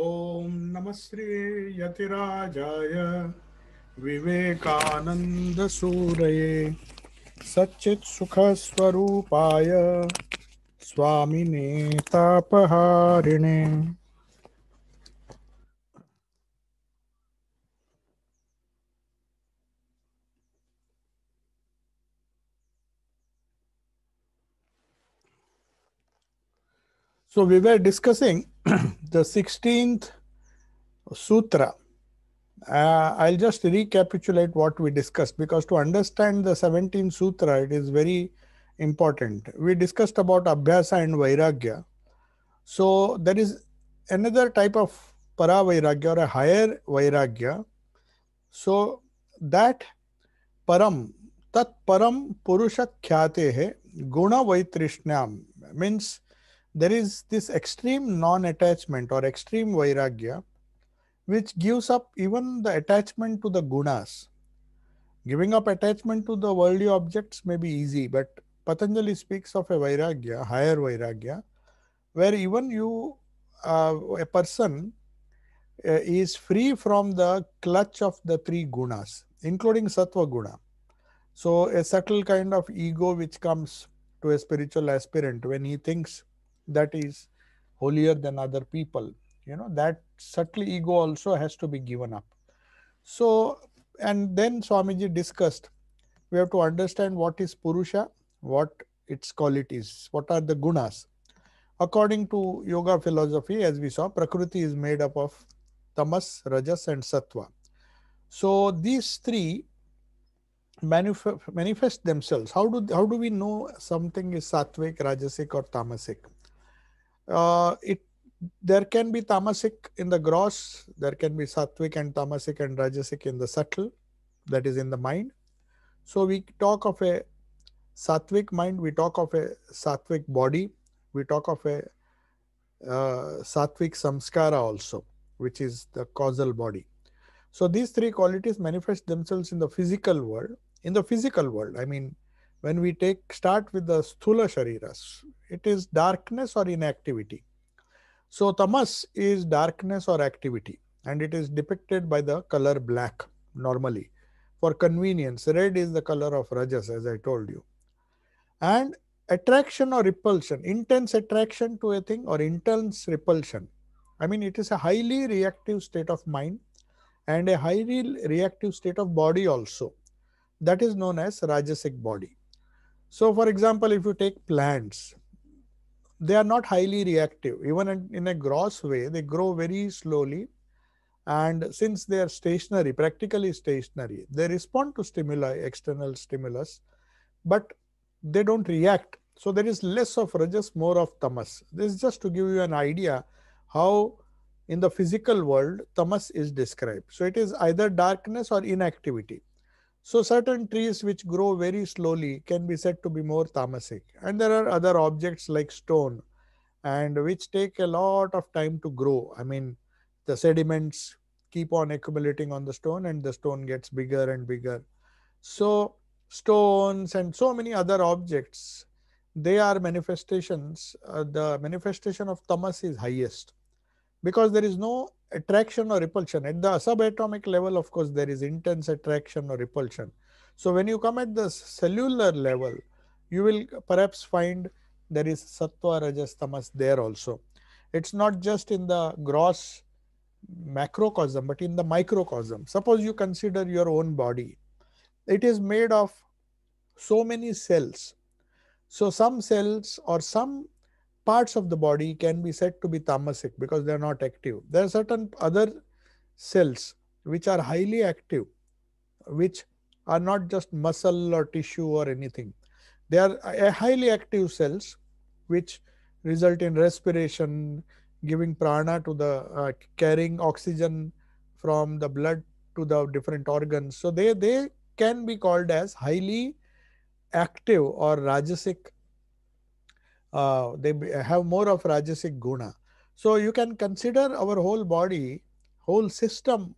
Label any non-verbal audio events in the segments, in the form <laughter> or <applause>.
Om Shri यतिराजाय विवेकानन्दसूरये सच्चित्सुखस्वरूपाय Swami नेतापहारिणे So we were discussing <clears throat> the 16th sutra. Uh, I'll just recapitulate what we discussed because to understand the 17th sutra, it is very important. We discussed about abhyasa and vairagya. So there is another type of para vairagya or a higher vairagya. So that param, tat param purusha khyate guna vaitrishnyam means there is this extreme non-attachment or extreme vairagya, which gives up even the attachment to the gunas. Giving up attachment to the worldly objects may be easy, but Patanjali speaks of a vairagya, higher vairagya, where even you, uh, a person, uh, is free from the clutch of the three gunas, including sattva guna. So, a subtle kind of ego which comes to a spiritual aspirant when he thinks that is holier than other people you know that subtle ego also has to be given up so and then swamiji discussed we have to understand what is purusha what its qualities what are the gunas according to yoga philosophy as we saw prakriti is made up of tamas rajas and satwa so these three manifest, manifest themselves how do how do we know something is sattvic rajasic or tamasic uh, it there can be tamasic in the gross, there can be sattvic and tamasic and rajasic in the subtle, that is in the mind. So we talk of a sattvic mind, we talk of a sattvic body, we talk of a uh, sattvic samskara also, which is the causal body. So these three qualities manifest themselves in the physical world. In the physical world, I mean, when we take start with the sthula shariras it is darkness or inactivity so tamas is darkness or activity and it is depicted by the color black normally for convenience red is the color of rajas as i told you and attraction or repulsion intense attraction to a thing or intense repulsion i mean it is a highly reactive state of mind and a highly reactive state of body also that is known as rajasic body so for example, if you take plants, they are not highly reactive. Even in a gross way, they grow very slowly. And since they are stationary, practically stationary, they respond to stimuli, external stimulus, but they don't react. So there is less of rajas, more of tamas. This is just to give you an idea how in the physical world, tamas is described. So it is either darkness or inactivity. So certain trees which grow very slowly can be said to be more tamasic. And there are other objects like stone and which take a lot of time to grow. I mean, the sediments keep on accumulating on the stone and the stone gets bigger and bigger. So stones and so many other objects, they are manifestations. Uh, the manifestation of tamas is highest because there is no attraction or repulsion. At the subatomic level, of course, there is intense attraction or repulsion. So when you come at the cellular level, you will perhaps find there is sattva, rajas, tamas there also. It's not just in the gross macrocosm, but in the microcosm. Suppose you consider your own body. It is made of so many cells. So some cells or some parts of the body can be said to be tamasic because they are not active. There are certain other cells which are highly active, which are not just muscle or tissue or anything. They are uh, uh, highly active cells which result in respiration, giving prana to the uh, carrying oxygen from the blood to the different organs. So they, they can be called as highly active or rajasic uh, they uh, have more of rajasic guna. So you can consider our whole body, whole system,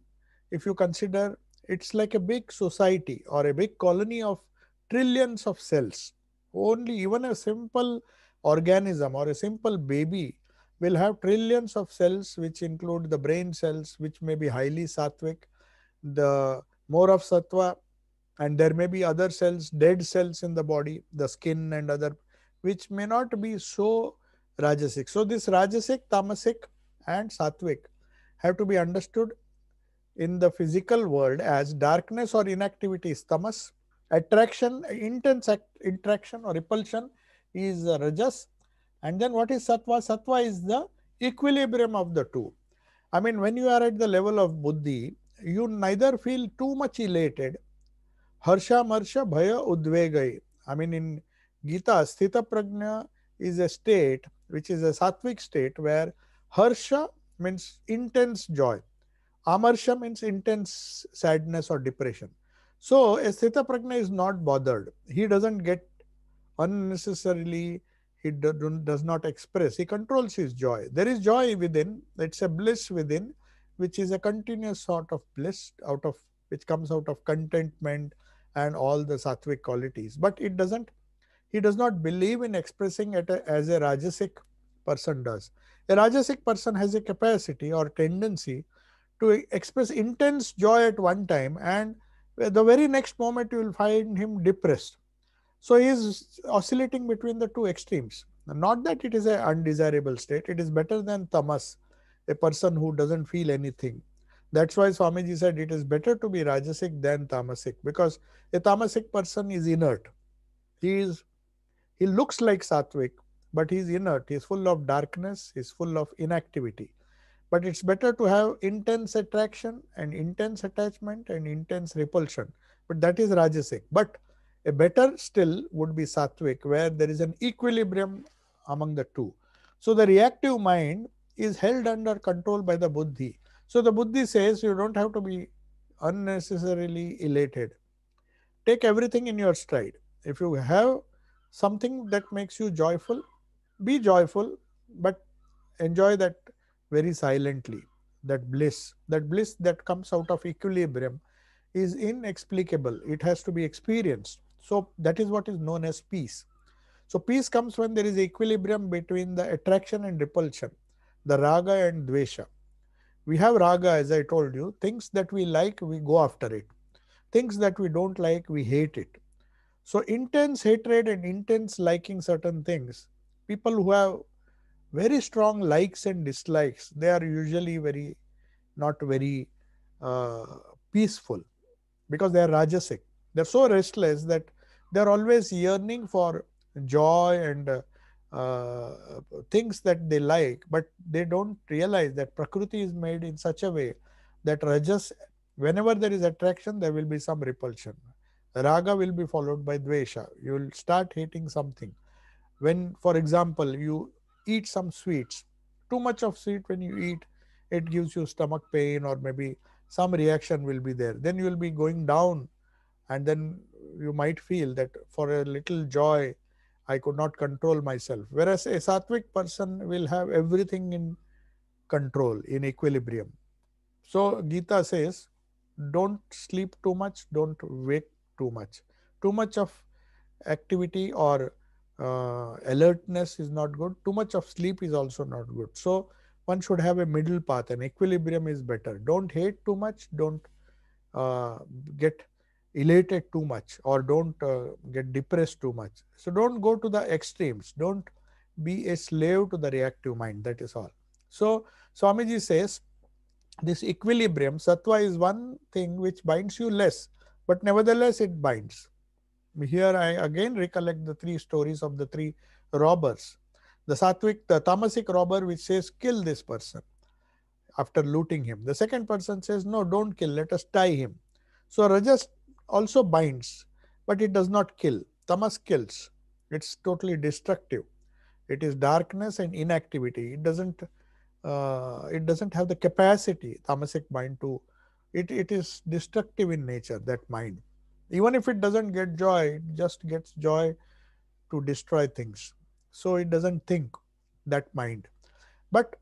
if you consider it's like a big society or a big colony of trillions of cells. Only even a simple organism or a simple baby will have trillions of cells which include the brain cells which may be highly sattvic, the more of sattva and there may be other cells, dead cells in the body, the skin and other which may not be so rajasic. So this rajasic, tamasic and sattvic have to be understood in the physical world as darkness or inactivity is tamas, attraction, intense act, attraction or repulsion is rajas and then what is sattva? Sattva is the equilibrium of the two. I mean when you are at the level of buddhi, you neither feel too much elated, harsha, marsha, bhaya, udvegai. I mean in Gita, Sthita Prajna is a state which is a sattvic state where harsha means intense joy, amarsha means intense sadness or depression. So a Sthita Prajna is not bothered. He doesn't get unnecessarily, he does not express, he controls his joy. There is joy within, it's a bliss within, which is a continuous sort of bliss out of which comes out of contentment and all the sattvic qualities. But it doesn't he does not believe in expressing it as a Rajasic person does. A Rajasic person has a capacity or tendency to express intense joy at one time, and the very next moment you will find him depressed. So he is oscillating between the two extremes. Not that it is an undesirable state, it is better than tamas, a person who doesn't feel anything. That's why Swamiji said it is better to be Rajasic than Tamasic because a Tamasic person is inert. He is he looks like satvik, but he's inert. He's full of darkness. He's full of inactivity. But it's better to have intense attraction and intense attachment and intense repulsion. But that is Rajasic. But a better still would be satvik, where there is an equilibrium among the two. So the reactive mind is held under control by the buddhi. So the buddhi says you don't have to be unnecessarily elated. Take everything in your stride. If you have something that makes you joyful be joyful but enjoy that very silently that bliss that bliss that comes out of equilibrium is inexplicable it has to be experienced so that is what is known as peace so peace comes when there is equilibrium between the attraction and repulsion the raga and dvesha we have raga as i told you things that we like we go after it things that we don't like we hate it so intense hatred and intense liking certain things, people who have very strong likes and dislikes, they are usually very not very uh, peaceful because they are rajasic. They're so restless that they're always yearning for joy and uh, uh, things that they like, but they don't realize that Prakriti is made in such a way that Rajas, whenever there is attraction, there will be some repulsion. Raga will be followed by Dvesha. You will start hating something. When, for example, you eat some sweets, too much of sweet when you eat, it gives you stomach pain or maybe some reaction will be there. Then you will be going down and then you might feel that for a little joy, I could not control myself. Whereas a sattvic person will have everything in control, in equilibrium. So Gita says, don't sleep too much, don't wake too much. Too much of activity or uh, alertness is not good. Too much of sleep is also not good. So one should have a middle path. and equilibrium is better. Don't hate too much. Don't uh, get elated too much or don't uh, get depressed too much. So don't go to the extremes. Don't be a slave to the reactive mind. That is all. So Swamiji says this equilibrium, sattva is one thing which binds you less but nevertheless it binds. Here I again recollect the three stories of the three robbers. The sattvic, the tamasic robber which says kill this person after looting him. The second person says no don't kill let us tie him. So rajas also binds but it does not kill. Tamas kills. It's totally destructive. It is darkness and inactivity. It doesn't uh, it doesn't have the capacity tamasic mind to it, it is destructive in nature, that mind. Even if it doesn't get joy, it just gets joy to destroy things. So it doesn't think, that mind. But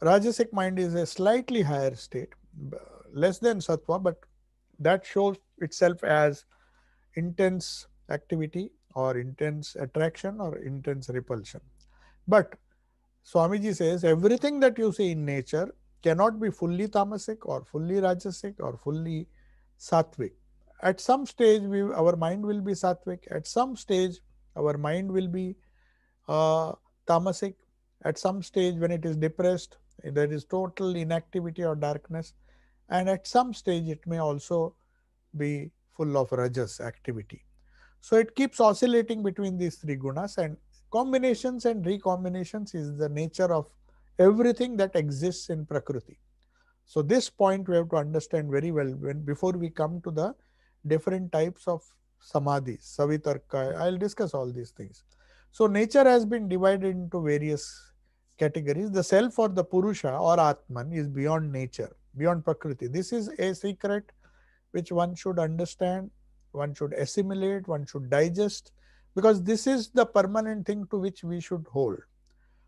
Rajasic mind is a slightly higher state, less than Sattva, but that shows itself as intense activity or intense attraction or intense repulsion. But Swamiji says everything that you see in nature cannot be fully tamasic or fully rajasic or fully sattvic. At some stage, we, our mind will be sattvic. At some stage, our mind will be uh, tamasic. At some stage, when it is depressed, there is total inactivity or darkness. And at some stage, it may also be full of rajas activity. So it keeps oscillating between these three gunas and combinations and recombinations is the nature of everything that exists in Prakriti. So this point we have to understand very well when before we come to the different types of samadhis, savitarka. I'll discuss all these things. So nature has been divided into various categories. The self or the purusha or atman is beyond nature, beyond prakriti. This is a secret which one should understand, one should assimilate, one should digest, because this is the permanent thing to which we should hold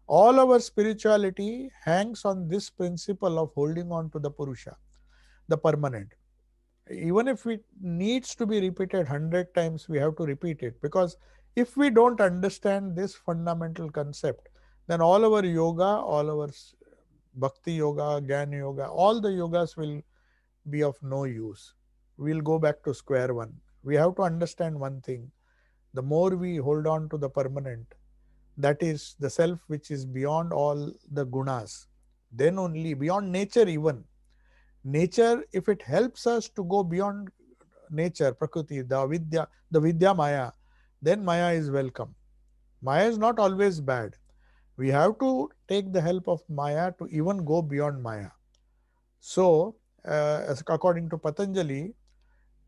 all our spirituality hangs on this principle of holding on to the Purusha, the permanent. Even if it needs to be repeated 100 times, we have to repeat it because if we don't understand this fundamental concept, then all our yoga, all our bhakti yoga, gyan yoga, all the yogas will be of no use. We'll go back to square one. We have to understand one thing the more we hold on to the permanent, that is the self which is beyond all the gunas then only beyond nature even nature if it helps us to go beyond nature prakriti the vidya the vidya maya then maya is welcome maya is not always bad we have to take the help of maya to even go beyond maya so uh, according to patanjali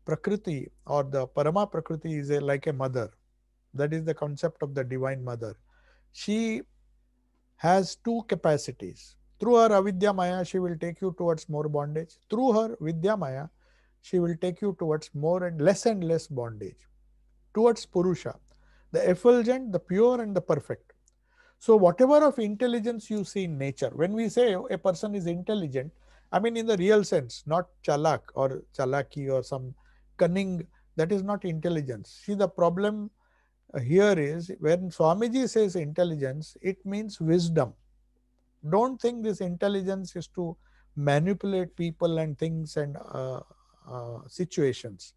prakriti or the parama prakriti is a, like a mother that is the concept of the divine mother she has two capacities. Through her avidya maya, she will take you towards more bondage. Through her vidya maya, she will take you towards more and less and less bondage. Towards Purusha, the effulgent, the pure, and the perfect. So, whatever of intelligence you see in nature, when we say oh, a person is intelligent, I mean in the real sense, not chalak or chalaki or some cunning, that is not intelligence. See, the problem uh, here is when Swamiji says intelligence, it means wisdom. Don't think this intelligence is to manipulate people and things and uh, uh, situations.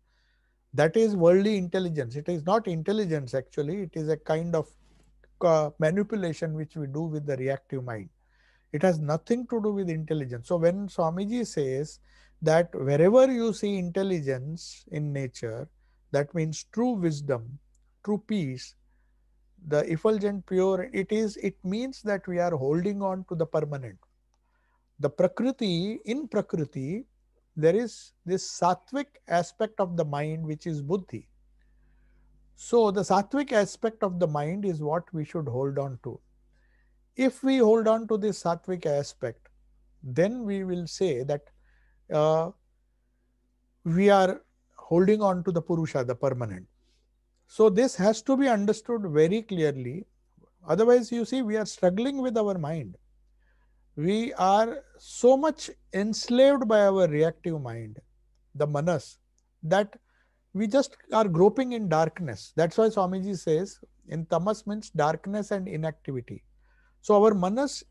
That is worldly intelligence. It is not intelligence actually, it is a kind of uh, manipulation which we do with the reactive mind. It has nothing to do with intelligence. So, when Swamiji says that wherever you see intelligence in nature, that means true wisdom true peace the effulgent pure it is it means that we are holding on to the permanent the prakriti in prakriti there is this sattvic aspect of the mind which is buddhi so the sattvic aspect of the mind is what we should hold on to if we hold on to this sattvic aspect then we will say that uh, we are holding on to the purusha the permanent so this has to be understood very clearly. Otherwise, you see, we are struggling with our mind. We are so much enslaved by our reactive mind, the manas, that we just are groping in darkness. That's why Swamiji says in tamas means darkness and inactivity. So our manas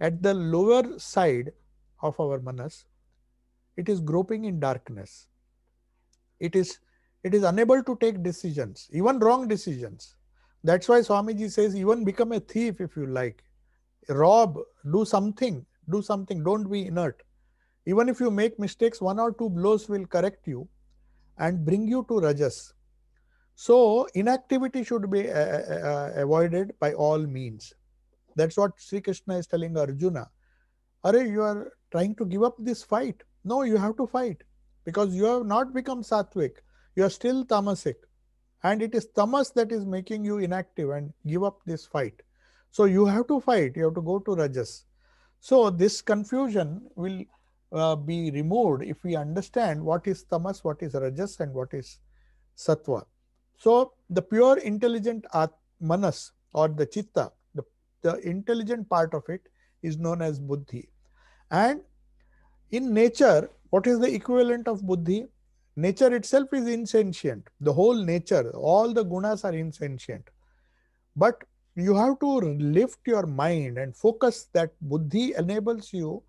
at the lower side of our manas, it is groping in darkness. It is it is unable to take decisions, even wrong decisions. That's why Swamiji says, even become a thief if you like. Rob, do something, do something, don't be inert. Even if you make mistakes, one or two blows will correct you and bring you to Rajas. So, inactivity should be uh, uh, uh, uh avoided by all means. That's what Sri Krishna is telling Arjuna. Are you are trying to give up this fight? No, you have to fight because you have not become sattvic you are still tamasic. And it is tamas that is making you inactive and give up this fight. So you have to fight, you have to go to rajas. So this confusion will uh, be removed if we understand what is tamas, what is rajas, and what is sattva. So the pure intelligent at- manas or the chitta, the, the intelligent part of it is known as buddhi. And in nature, what is the equivalent of buddhi? Nature itself is insentient. The whole nature, all the gunas are insentient. But you have to lift your mind and focus that buddhi enables you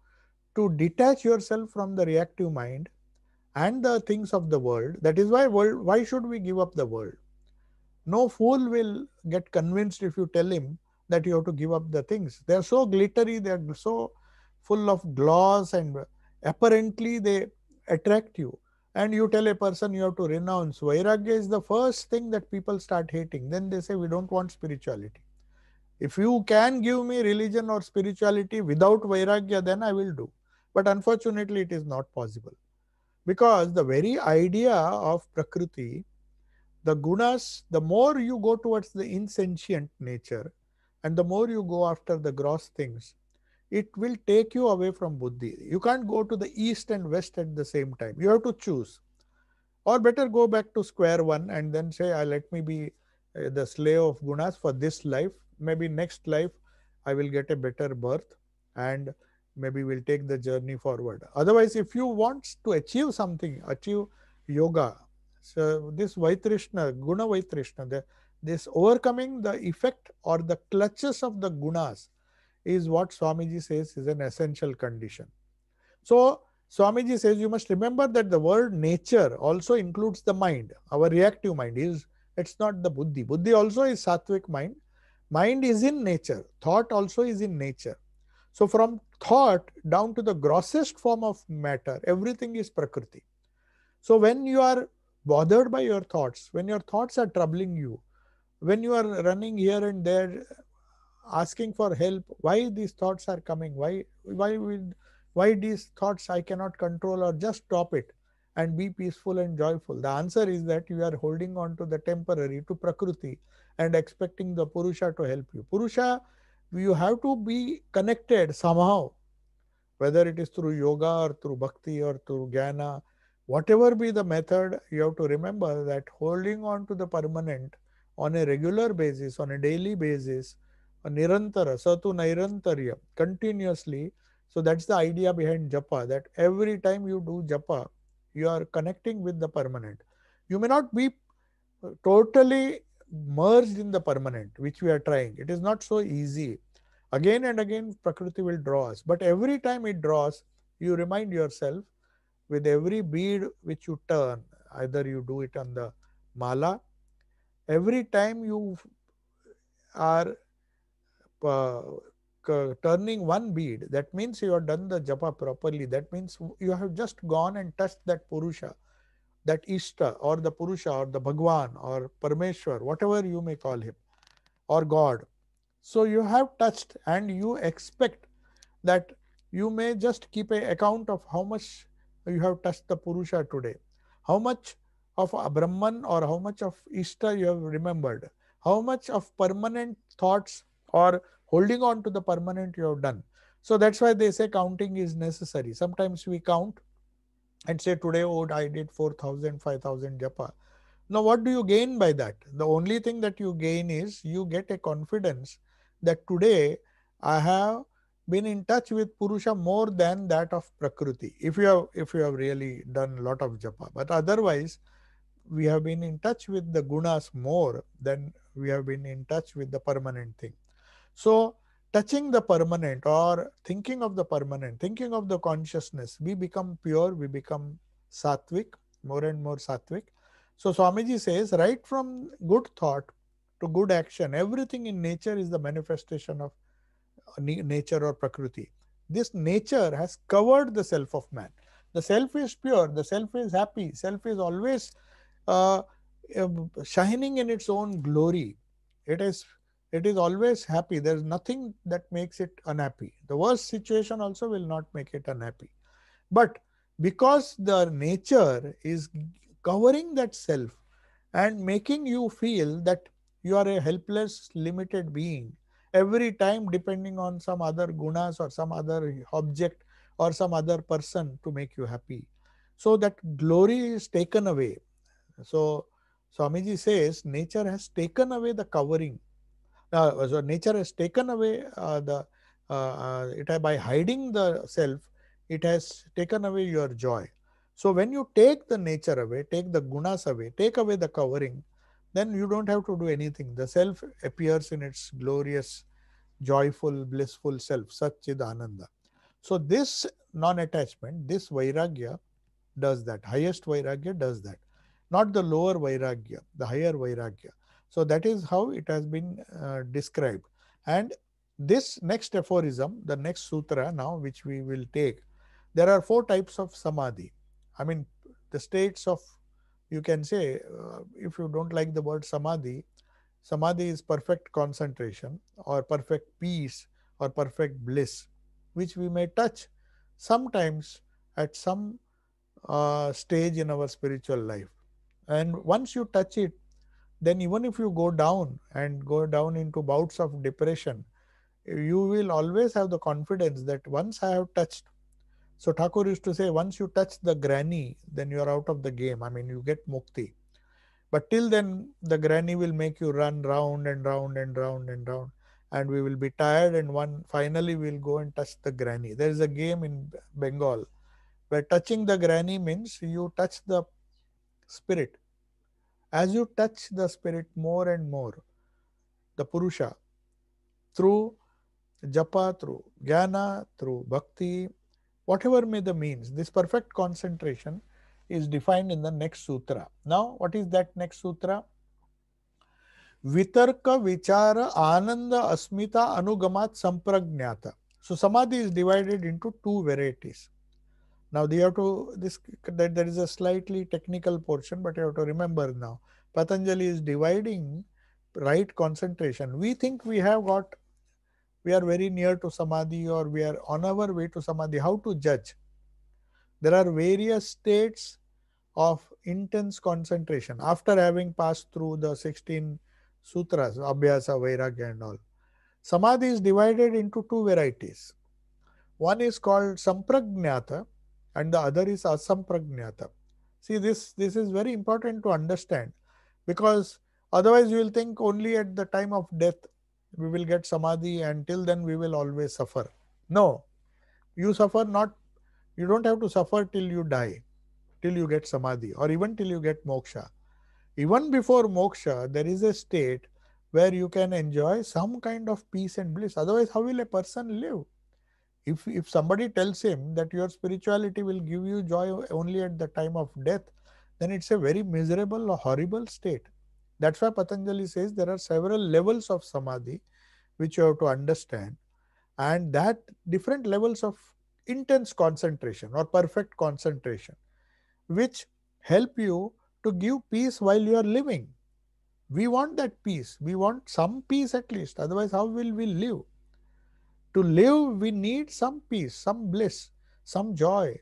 to detach yourself from the reactive mind and the things of the world. That is why world, why should we give up the world? No fool will get convinced if you tell him that you have to give up the things. They are so glittery, they are so full of gloss and apparently they attract you and you tell a person you have to renounce, Vairagya is the first thing that people start hating. Then they say, We don't want spirituality. If you can give me religion or spirituality without Vairagya, then I will do. But unfortunately, it is not possible. Because the very idea of Prakriti, the gunas, the more you go towards the insentient nature and the more you go after the gross things, it will take you away from buddhi. You can't go to the east and west at the same time. You have to choose. Or better go back to square one and then say, ah, let me be eh, the slave of gunas for this life. Maybe next life I will get a better birth and maybe we'll take the journey forward. Otherwise, if you want to achieve something, achieve yoga. So this Vaitrishna, Guna Vaitrishna, the, this overcoming the effect or the clutches of the gunas is what Swamiji says is an essential condition. So, Swamiji says you must remember that the word nature also includes the mind. Our reactive mind is it's not the buddhi. Buddhi also is sattvic mind. Mind is in nature. Thought also is in nature. So from thought down to the grossest form of matter, everything is prakriti. So when you are bothered by your thoughts, when your thoughts are troubling you, when you are running here and there, asking for help why these thoughts are coming why why will why these thoughts i cannot control or just stop it and be peaceful and joyful the answer is that you are holding on to the temporary to prakriti and expecting the purusha to help you purusha you have to be connected somehow whether it is through yoga or through bhakti or through jnana whatever be the method you have to remember that holding on to the permanent on a regular basis on a daily basis nirantara, satu nairantarya, continuously. So that's the idea behind japa that every time you do japa, you are connecting with the permanent. You may not be uh, totally merged in the permanent, which we are trying. It is not so easy. Again and again, Prakriti will draw us. But every time it draws, you remind yourself with every bead which you turn, either you do it on the mala, every time you are uh, uh, turning one bead that means you have done the japa properly that means you have just gone and touched that purusha that ishta or the purusha or the bhagwan or Parameshwar, whatever you may call him or god so you have touched and you expect that you may just keep an account of how much you have touched the purusha today how much of a brahman or how much of ishta you have remembered how much of permanent thoughts or holding on to the permanent you have done. So that's why they say counting is necessary. Sometimes we count and say today, oh, I did 4,000, 5,000 japa. Now, what do you gain by that? The only thing that you gain is you get a confidence that today I have been in touch with Purusha more than that of Prakriti. If you have, if you have really done a lot of japa, but otherwise, we have been in touch with the gunas more than we have been in touch with the permanent thing. So touching the permanent or thinking of the permanent, thinking of the consciousness, we become pure, we become sattvic, more and more sattvic. So Swamiji says, right from good thought to good action, everything in nature is the manifestation of nature or prakriti. This nature has covered the self of man. The self is pure, the self is happy, self is always uh, shining in its own glory. It is it is always happy. There is nothing that makes it unhappy. The worst situation also will not make it unhappy. But because the nature is covering that self and making you feel that you are a helpless, limited being every time depending on some other gunas or some other object or some other person to make you happy. So that glory is taken away. So Swamiji says nature has taken away the covering uh, so nature has taken away uh, the uh, uh it by hiding the self, it has taken away your joy. So when you take the nature away, take the gunas away, take away the covering, then you don't have to do anything. The self appears in its glorious, joyful, blissful self, Satchid Ananda. So this non-attachment, this vairagya does that. Highest vairagya does that. Not the lower vairagya, the higher vairagya. So that is how it has been uh, described. And this next aphorism, the next sutra now, which we will take, there are four types of samadhi. I mean, the states of, you can say, uh, if you don't like the word samadhi, samadhi is perfect concentration or perfect peace or perfect bliss, which we may touch sometimes at some uh, stage in our spiritual life. And once you touch it, then even if you go down and go down into bouts of depression, you will always have the confidence that once I have touched. So Thakur used to say, once you touch the granny, then you are out of the game. I mean, you get mukti. But till then, the granny will make you run round and round and round and round, and we will be tired. And one finally, we'll go and touch the granny. There is a game in Bengal where touching the granny means you touch the spirit as you touch the spirit more and more, the Purusha, through japa, through jnana, through bhakti, whatever may the means, this perfect concentration is defined in the next sutra. Now, what is that next sutra? Vitarka Vichara Ananda Asmita Anugamat sampragnyata. So, samadhi is divided into two varieties. Now they have to this that there is a slightly technical portion, but you have to remember now. Patanjali is dividing right concentration. We think we have got we are very near to samadhi or we are on our way to samadhi. How to judge? There are various states of intense concentration after having passed through the 16 sutras, abhyasa, vairagya, and all. Samadhi is divided into two varieties. One is called sampragnyata and the other is asampragnata. See, this, this is very important to understand because otherwise you will think only at the time of death we will get samadhi and till then we will always suffer. No, you suffer not, you don't have to suffer till you die, till you get samadhi or even till you get moksha. Even before moksha, there is a state where you can enjoy some kind of peace and bliss. Otherwise, how will a person live? if if somebody tells him that your spirituality will give you joy only at the time of death then it's a very miserable horrible state that's why patanjali says there are several levels of samadhi which you have to understand and that different levels of intense concentration or perfect concentration which help you to give peace while you are living we want that peace we want some peace at least otherwise how will we live to live, we need some peace, some bliss, some joy.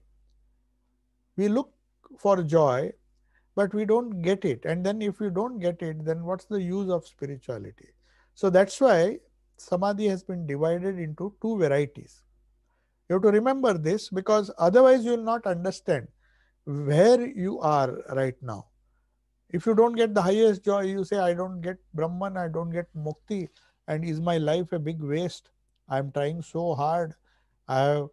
We look for joy, but we don't get it. And then, if we don't get it, then what's the use of spirituality? So that's why samadhi has been divided into two varieties. You have to remember this because otherwise you will not understand where you are right now. If you don't get the highest joy, you say, I don't get Brahman, I don't get Mukti, and is my life a big waste? I'm trying so hard. I am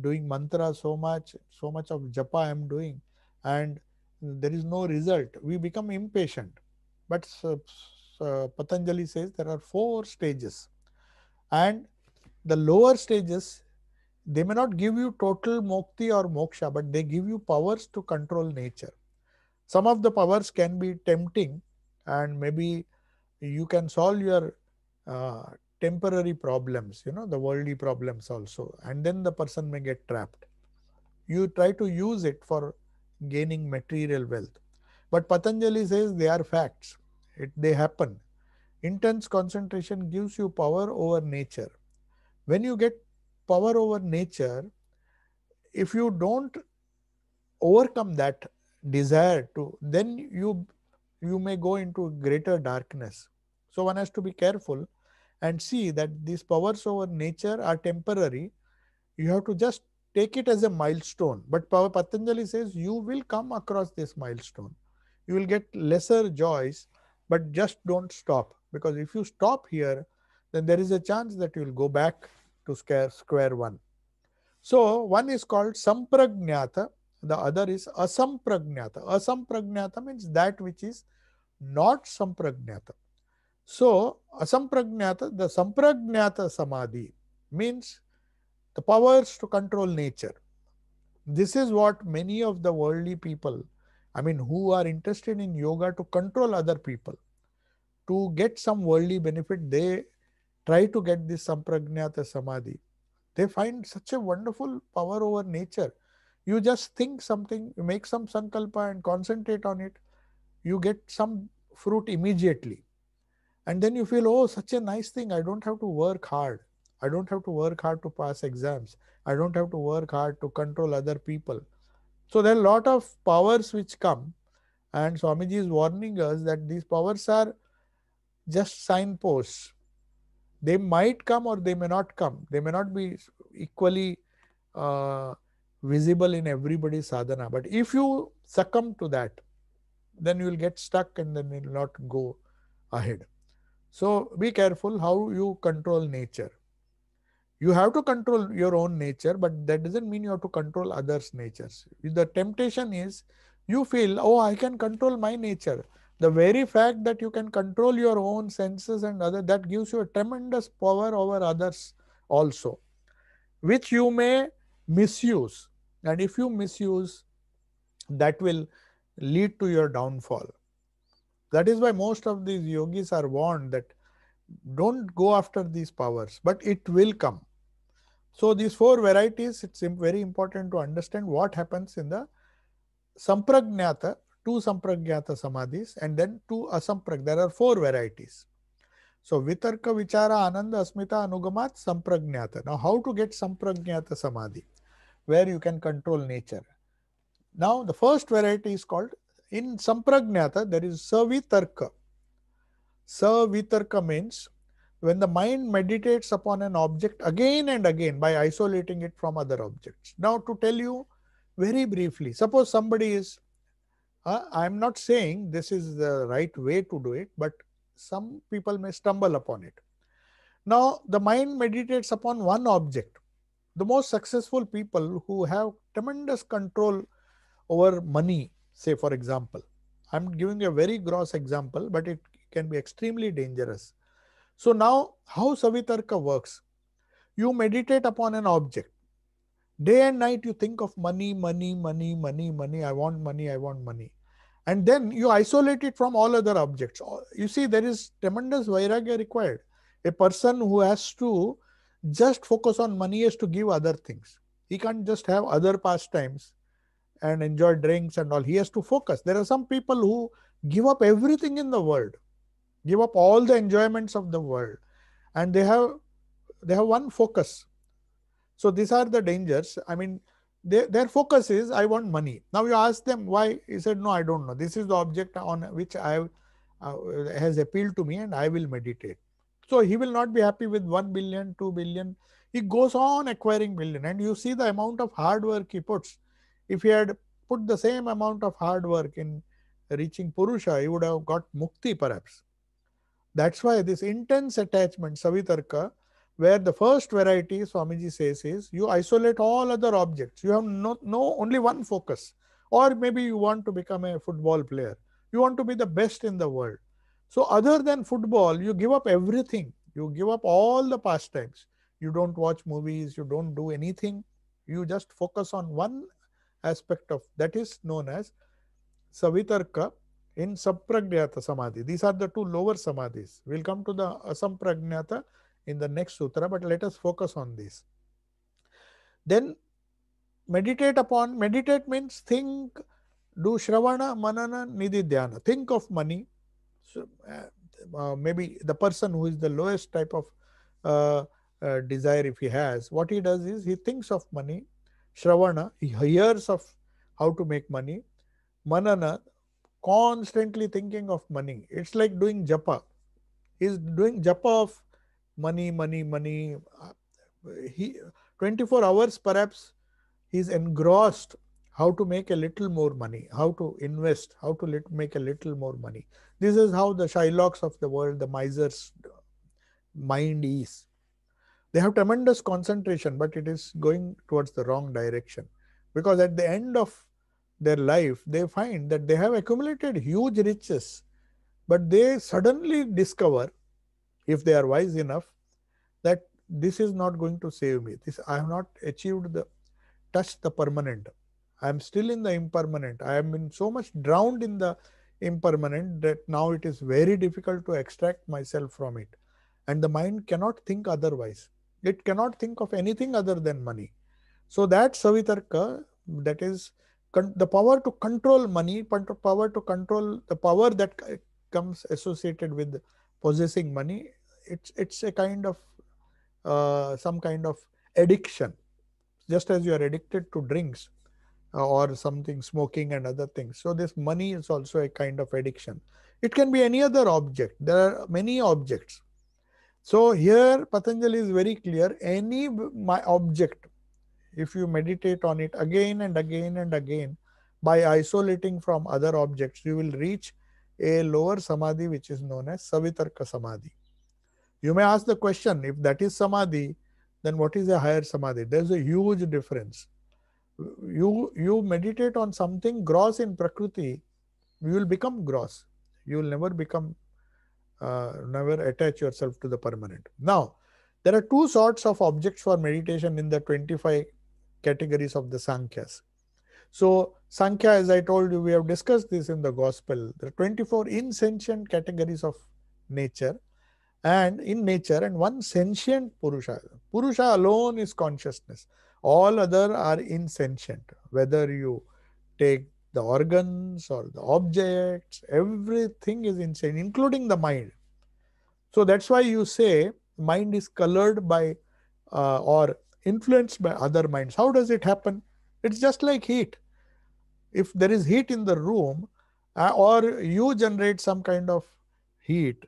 doing mantra so much, so much of japa I'm doing, and there is no result. We become impatient. But uh, Patanjali says there are four stages, and the lower stages they may not give you total mokti or moksha, but they give you powers to control nature. Some of the powers can be tempting, and maybe you can solve your uh, temporary problems, you know, the worldly problems also. And then the person may get trapped. You try to use it for gaining material wealth. But Patanjali says they are facts, it, they happen. Intense concentration gives you power over nature. When you get power over nature, if you don't overcome that desire to, then you you may go into greater darkness. So one has to be careful and see that these powers over nature are temporary. You have to just take it as a milestone. But Patanjali says you will come across this milestone. You will get lesser joys, but just don't stop. Because if you stop here, then there is a chance that you will go back to square, square one. So one is called sampragnyata, the other is asampragnyata. Asampragnyata means that which is not sampragnyata. So, asampragnata, the sampragnata samadhi means the powers to control nature. This is what many of the worldly people, I mean, who are interested in yoga to control other people, to get some worldly benefit, they try to get this sampragnata samadhi. They find such a wonderful power over nature. You just think something, you make some sankalpa and concentrate on it, you get some fruit immediately and then you feel oh such a nice thing i don't have to work hard i don't have to work hard to pass exams i don't have to work hard to control other people so there are a lot of powers which come and swamiji is warning us that these powers are just signposts they might come or they may not come they may not be equally uh, visible in everybody's sadhana but if you succumb to that then you will get stuck and then you will not go ahead so be careful how you control nature. You have to control your own nature, but that doesn't mean you have to control others' natures. The temptation is you feel, oh, I can control my nature. The very fact that you can control your own senses and other that gives you a tremendous power over others also, which you may misuse. And if you misuse, that will lead to your downfall. That is why most of these yogis are warned that don't go after these powers, but it will come. So, these four varieties, it's very important to understand what happens in the sampragnata, two sampragnata samadhis, and then two asamprag. There are four varieties. So, vitarka, vichara, ananda, asmita, anugamat, sampragnata. Now, how to get sampragnata samadhi, where you can control nature. Now, the first variety is called in Sampragnata, there is Savitarka. Savitarka means when the mind meditates upon an object again and again by isolating it from other objects. Now, to tell you very briefly, suppose somebody is, uh, I'm not saying this is the right way to do it, but some people may stumble upon it. Now, the mind meditates upon one object. The most successful people who have tremendous control over money Say for example, I'm giving a very gross example, but it can be extremely dangerous. So now how Savitarka works, you meditate upon an object. Day and night you think of money, money, money, money, money, I want money, I want money. And then you isolate it from all other objects. You see, there is tremendous vairagya required. A person who has to just focus on money has to give other things. He can't just have other pastimes and enjoy drinks and all. He has to focus. There are some people who give up everything in the world, give up all the enjoyments of the world, and they have they have one focus. So these are the dangers. I mean, they, their focus is I want money. Now you ask them why. He said, No, I don't know. This is the object on which I uh, has appealed to me, and I will meditate. So he will not be happy with 1 billion, 2 billion. He goes on acquiring billion, and you see the amount of hard work he puts if he had put the same amount of hard work in reaching Purusha, he would have got Mukti perhaps. That's why this intense attachment, Savitarka, where the first variety Swamiji says is you isolate all other objects. You have no, no only one focus. Or maybe you want to become a football player. You want to be the best in the world. So, other than football, you give up everything. You give up all the pastimes. You don't watch movies. You don't do anything. You just focus on one aspect of that is known as savitarka in sapragnata samadhi. These are the two lower samadhis. We'll come to the asampragnata in the next sutra, but let us focus on this. Then meditate upon, meditate means think, do shravana, manana, nididhyana. Think of money. So, uh, uh, maybe the person who is the lowest type of uh, uh, desire if he has, what he does is he thinks of money Shravana, years hears of how to make money. Manana, constantly thinking of money. It's like doing japa. He's doing japa of money, money, money. He 24 hours perhaps he's engrossed how to make a little more money, how to invest, how to make a little more money. This is how the Shylocks of the world, the misers' mind is. They have tremendous concentration, but it is going towards the wrong direction. Because at the end of their life, they find that they have accumulated huge riches, but they suddenly discover, if they are wise enough, that this is not going to save me. This I have not achieved the touched the permanent. I am still in the impermanent. I am in so much drowned in the impermanent that now it is very difficult to extract myself from it. And the mind cannot think otherwise. It cannot think of anything other than money. So that Savitarka, that is con- the power to control money, power to control the power that comes associated with possessing money. It's it's a kind of uh, some kind of addiction, just as you are addicted to drinks uh, or something, smoking and other things. So this money is also a kind of addiction. It can be any other object. There are many objects so here Patanjali is very clear. Any my object, if you meditate on it again and again and again, by isolating from other objects, you will reach a lower samadhi which is known as savitarka samadhi. You may ask the question, if that is samadhi, then what is a higher samadhi? There's a huge difference. You, you meditate on something gross in Prakriti, you will become gross. You will never become uh, never attach yourself to the permanent. Now, there are two sorts of objects for meditation in the 25 categories of the Sankhyas. So, Sankhya, as I told you, we have discussed this in the Gospel. There are 24 insentient categories of nature and in nature and one sentient Purusha. Purusha alone is consciousness. All other are insentient. Whether you take the organs or the objects, everything is insane, including the mind. So that's why you say mind is colored by uh, or influenced by other minds. How does it happen? It's just like heat. If there is heat in the room, uh, or you generate some kind of heat,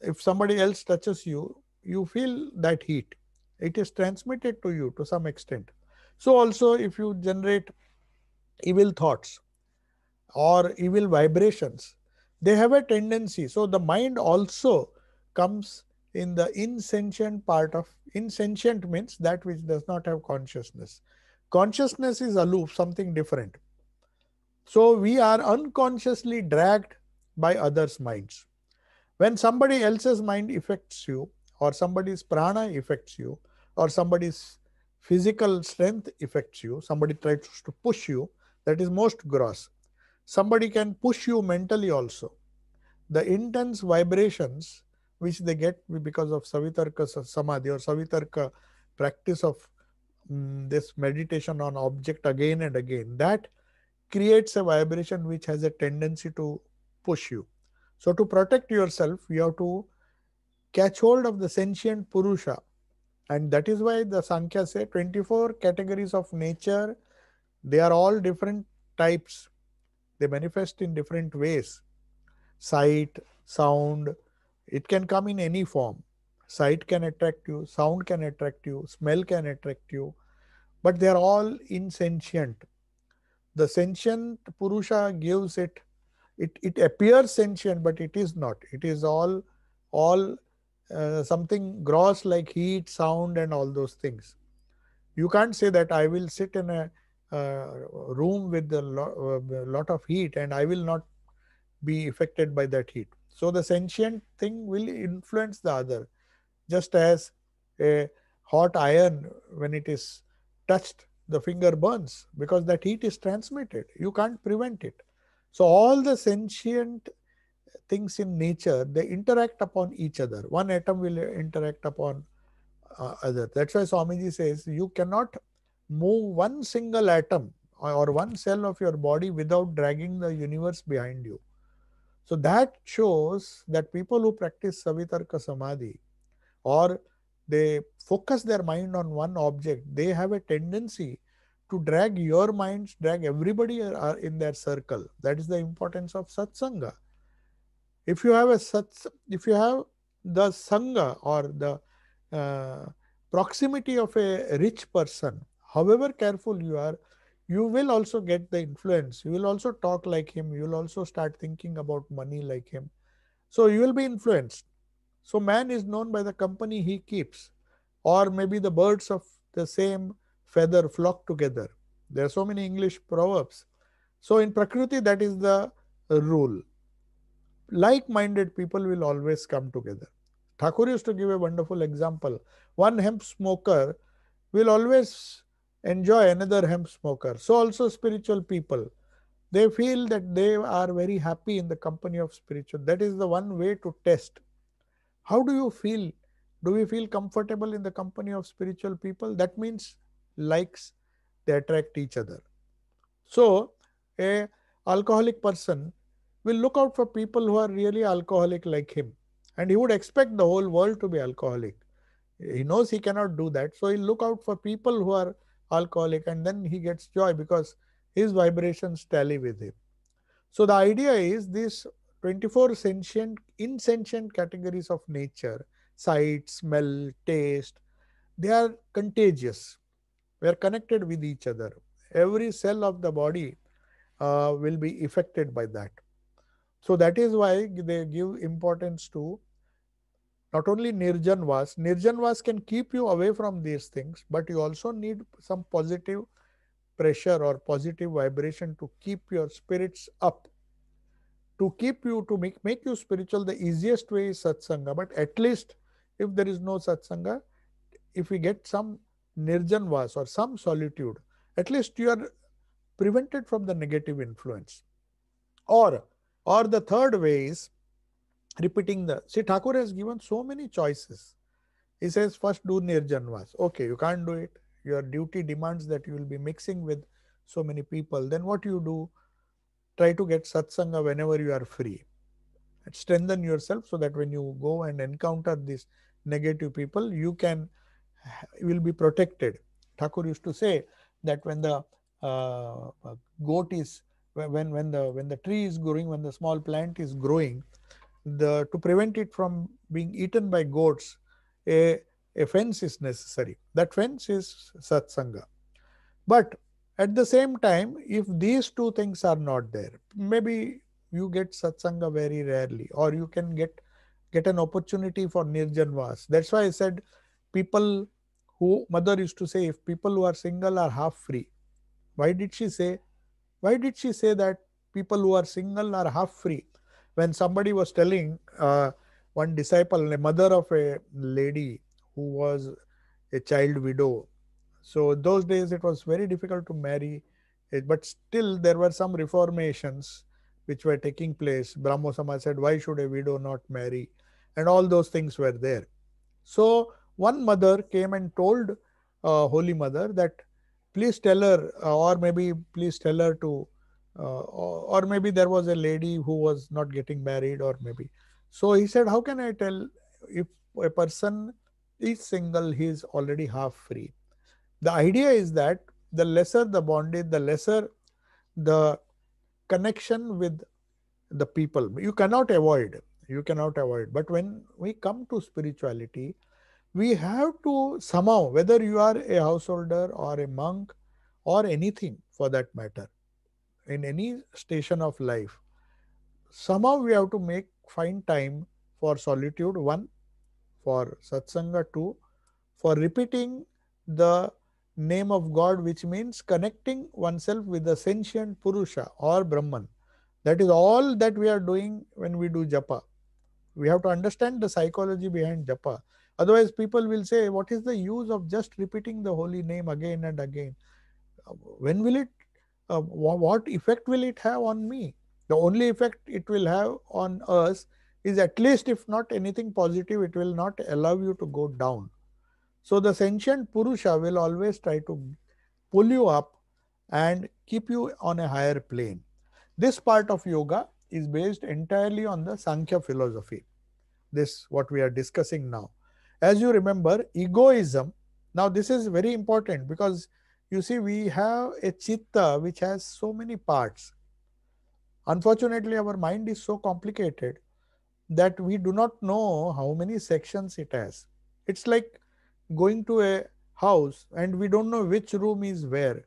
if somebody else touches you, you feel that heat. It is transmitted to you to some extent. So, also, if you generate evil thoughts, or evil vibrations, they have a tendency. So the mind also comes in the insentient part of insentient means that which does not have consciousness. Consciousness is aloof, something different. So we are unconsciously dragged by others' minds. When somebody else's mind affects you, or somebody's prana affects you, or somebody's physical strength affects you, somebody tries to push you, that is most gross somebody can push you mentally also. The intense vibrations which they get because of Savitarka Samadhi or Savitarka practice of um, this meditation on object again and again, that creates a vibration which has a tendency to push you. So, to protect yourself, you have to catch hold of the sentient Purusha. And that is why the Sankhya say 24 categories of nature, they are all different types they manifest in different ways sight, sound. It can come in any form. Sight can attract you, sound can attract you, smell can attract you, but they are all insentient. The sentient Purusha gives it, it, it appears sentient, but it is not. It is all, all uh, something gross like heat, sound, and all those things. You can't say that I will sit in a uh, room with a lo uh, lot of heat and I will not be affected by that heat. So the sentient thing will influence the other, just as a hot iron when it is touched the finger burns because that heat is transmitted you can't prevent it so all the sentient things in nature they interact upon each other one atom will interact upon uh, other that's why swamiji says you cannot move one single atom or one cell of your body without dragging the universe behind you. So that shows that people who practice Savitarka Samadhi or they focus their mind on one object, they have a tendency to drag your minds, drag everybody in their circle. That is the importance of satsanga. If you have a sats, if you have the sangha or the uh, proximity of a rich person, however careful you are you will also get the influence you will also talk like him you will also start thinking about money like him so you will be influenced so man is known by the company he keeps or maybe the birds of the same feather flock together there are so many english proverbs so in prakriti that is the rule like minded people will always come together thakur used to give a wonderful example one hemp smoker will always enjoy another hemp smoker. So also spiritual people, they feel that they are very happy in the company of spiritual. That is the one way to test. How do you feel? Do we feel comfortable in the company of spiritual people? That means likes, they attract each other. So a alcoholic person will look out for people who are really alcoholic like him. And he would expect the whole world to be alcoholic. He knows he cannot do that. So he'll look out for people who are alcoholic and then he gets joy because his vibrations tally with him. So the idea is these 24 sentient, insentient categories of nature, sight, smell, taste, they are contagious. We are connected with each other. Every cell of the body uh, will be affected by that. So that is why they give importance to not only nirjanvas nirjanvas can keep you away from these things but you also need some positive pressure or positive vibration to keep your spirits up to keep you to make, make you spiritual the easiest way is satsanga but at least if there is no satsanga if we get some nirjanvas or some solitude at least you are prevented from the negative influence or or the third way is repeating the. See, Thakur has given so many choices. He says, first do nirjanvas. Okay, you can't do it. Your duty demands that you will be mixing with so many people. Then what you do? Try to get satsanga whenever you are free. And strengthen yourself so that when you go and encounter these negative people, you can will be protected. Thakur used to say that when the uh, goat is when when the when the tree is growing, when the small plant is growing, the to prevent it from being eaten by goats, a, a fence is necessary. That fence is satsanga. But at the same time, if these two things are not there, maybe you get satsanga very rarely, or you can get get an opportunity for nirjanvas. That's why I said people who mother used to say if people who are single are half free. Why did she say? Why did she say that people who are single are half free? when somebody was telling uh, one disciple, a mother of a lady who was a child widow. So those days it was very difficult to marry, eh, but still there were some reformations which were taking place. Brahmo Samaj said, why should a widow not marry? And all those things were there. So one mother came and told uh, Holy Mother that please tell her, uh, or maybe please tell her to uh, or, or maybe there was a lady who was not getting married or maybe so he said how can i tell if a person is single he is already half free the idea is that the lesser the bondage the lesser the connection with the people you cannot avoid you cannot avoid but when we come to spirituality we have to somehow whether you are a householder or a monk or anything for that matter in any station of life, somehow we have to make find time for solitude one, for satsanga two, for repeating the name of God, which means connecting oneself with the sentient Purusha or Brahman. That is all that we are doing when we do japa. We have to understand the psychology behind japa. Otherwise, people will say, What is the use of just repeating the holy name again and again? When will it uh, what effect will it have on me? The only effect it will have on us is at least if not anything positive, it will not allow you to go down. So the sentient Purusha will always try to pull you up and keep you on a higher plane. This part of yoga is based entirely on the Sankhya philosophy. This what we are discussing now. As you remember, egoism. Now this is very important because you see, we have a chitta which has so many parts. Unfortunately, our mind is so complicated that we do not know how many sections it has. It's like going to a house and we don't know which room is where,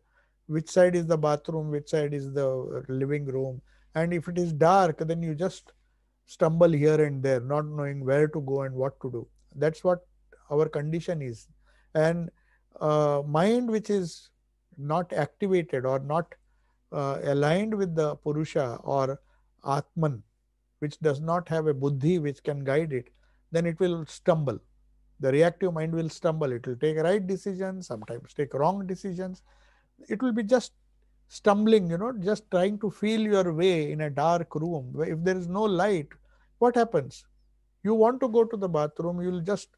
which side is the bathroom, which side is the living room. And if it is dark, then you just stumble here and there, not knowing where to go and what to do. That's what our condition is. And uh, mind which is not activated or not uh, aligned with the Purusha or Atman, which does not have a buddhi which can guide it, then it will stumble. The reactive mind will stumble. It will take right decisions, sometimes take wrong decisions. It will be just stumbling, you know, just trying to feel your way in a dark room. If there is no light, what happens? You want to go to the bathroom, you'll just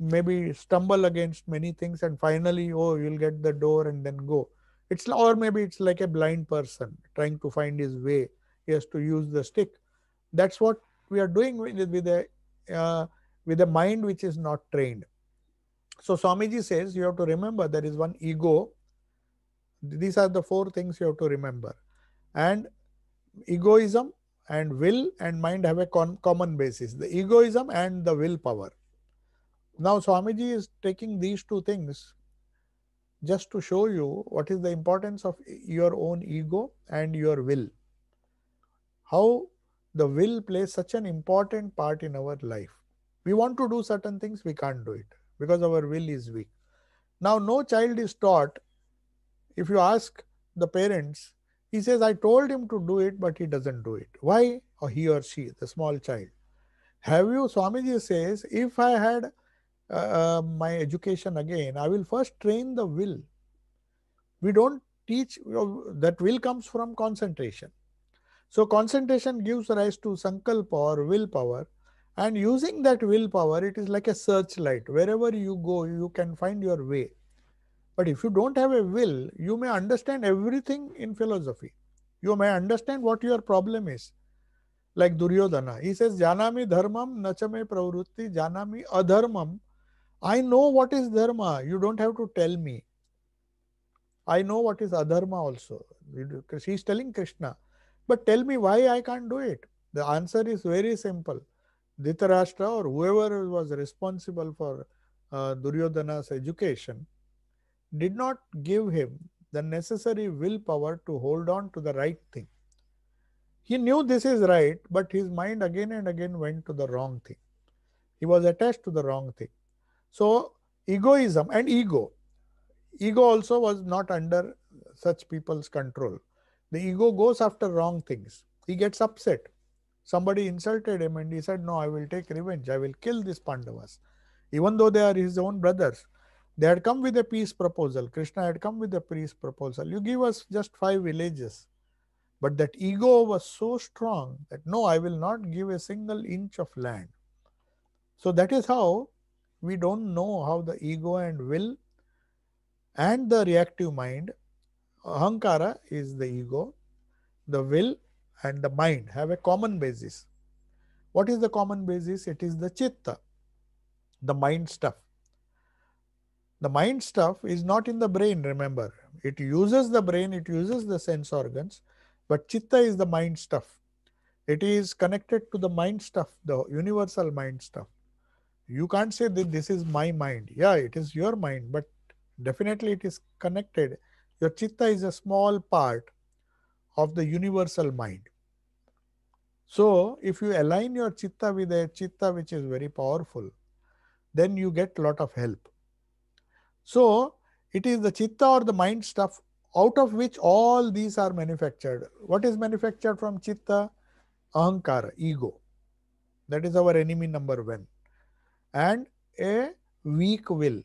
maybe stumble against many things and finally oh you'll get the door and then go it's or maybe it's like a blind person trying to find his way he has to use the stick that's what we are doing with, with a uh, with a mind which is not trained so swamiji says you have to remember there is one ego these are the four things you have to remember and egoism and will and mind have a con- common basis the egoism and the willpower now, Swamiji is taking these two things just to show you what is the importance of your own ego and your will. How the will plays such an important part in our life. We want to do certain things, we can't do it because our will is weak. Now, no child is taught. If you ask the parents, he says, I told him to do it, but he doesn't do it. Why? Or he or she, the small child. Have you, Swamiji says, if I had uh, uh, my education again, I will first train the will. We don't teach that will comes from concentration. So concentration gives rise to sankalpa or willpower. And using that willpower, it is like a searchlight. Wherever you go, you can find your way. But if you don't have a will, you may understand everything in philosophy. You may understand what your problem is. Like Duryodhana, he says, Janami dharmam nachame pravrutti, janami adharmam I know what is dharma. You don't have to tell me. I know what is adharma also. She is telling Krishna. But tell me why I can't do it. The answer is very simple. Dhritarashtra or whoever was responsible for uh, Duryodhana's education did not give him the necessary willpower to hold on to the right thing. He knew this is right, but his mind again and again went to the wrong thing. He was attached to the wrong thing. So egoism and ego, ego also was not under such people's control. The ego goes after wrong things. He gets upset. Somebody insulted him and he said, No, I will take revenge. I will kill these Pandavas. Even though they are his own brothers, they had come with a peace proposal. Krishna had come with a peace proposal. You give us just five villages. But that ego was so strong that no, I will not give a single inch of land. So that is how we don't know how the ego and will and the reactive mind, ahankara is the ego, the will and the mind have a common basis. What is the common basis? It is the chitta, the mind stuff. The mind stuff is not in the brain, remember. It uses the brain, it uses the sense organs, but chitta is the mind stuff. It is connected to the mind stuff, the universal mind stuff you can't say that this is my mind yeah it is your mind but definitely it is connected your chitta is a small part of the universal mind so if you align your chitta with a chitta which is very powerful then you get a lot of help so it is the chitta or the mind stuff out of which all these are manufactured what is manufactured from chitta ahankara ego that is our enemy number 1 and a weak will.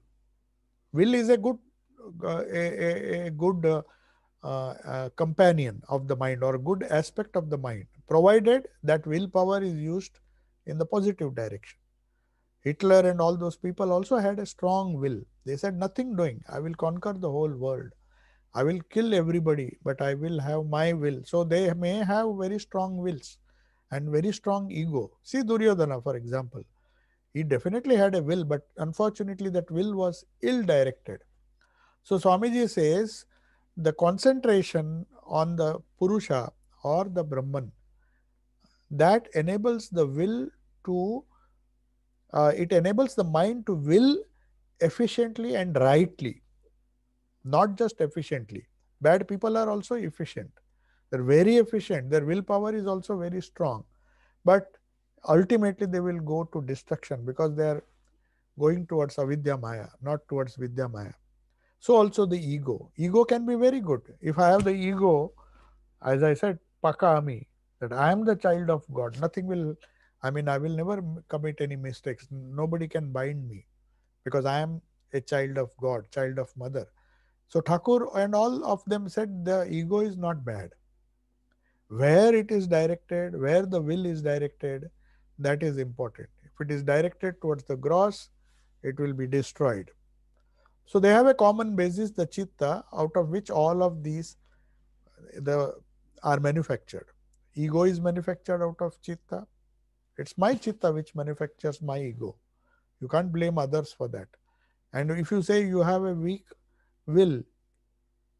Will is a good uh, a, a, a, good uh, uh, uh, companion of the mind or good aspect of the mind, provided that willpower is used in the positive direction. Hitler and all those people also had a strong will. They said, Nothing doing. I will conquer the whole world. I will kill everybody, but I will have my will. So they may have very strong wills and very strong ego. See Duryodhana, for example. He definitely had a will, but unfortunately, that will was ill directed. So, Swamiji says the concentration on the Purusha or the Brahman that enables the will to, uh, it enables the mind to will efficiently and rightly, not just efficiently. Bad people are also efficient, they're very efficient, their willpower is also very strong. But ultimately they will go to destruction because they are going towards avidya maya, not towards vidya maya. So also the ego. Ego can be very good. If I have the ego, as I said, pakami, that I am the child of God. Nothing will, I mean, I will never commit any mistakes. Nobody can bind me because I am a child of God, child of mother. So Thakur and all of them said the ego is not bad. Where it is directed, where the will is directed, that is important. If it is directed towards the gross, it will be destroyed. So they have a common basis, the chitta, out of which all of these the, are manufactured. Ego is manufactured out of chitta. It's my chitta which manufactures my ego. You can't blame others for that. And if you say you have a weak will,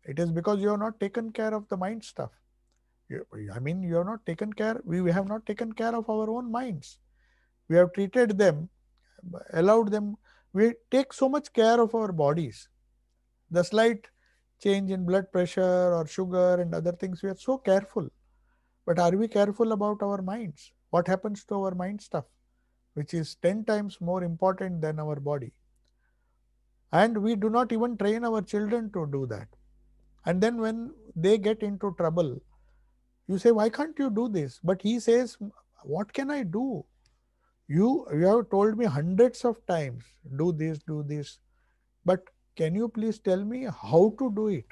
it is because you have not taken care of the mind stuff. I mean, you have not taken care, we have not taken care of our own minds. We have treated them, allowed them, we take so much care of our bodies. The slight change in blood pressure or sugar and other things, we are so careful. But are we careful about our minds? What happens to our mind stuff, which is 10 times more important than our body? And we do not even train our children to do that. And then when they get into trouble, you say, why can't you do this? But he says, what can I do? You, you have told me hundreds of times, do this, do this. But can you please tell me how to do it?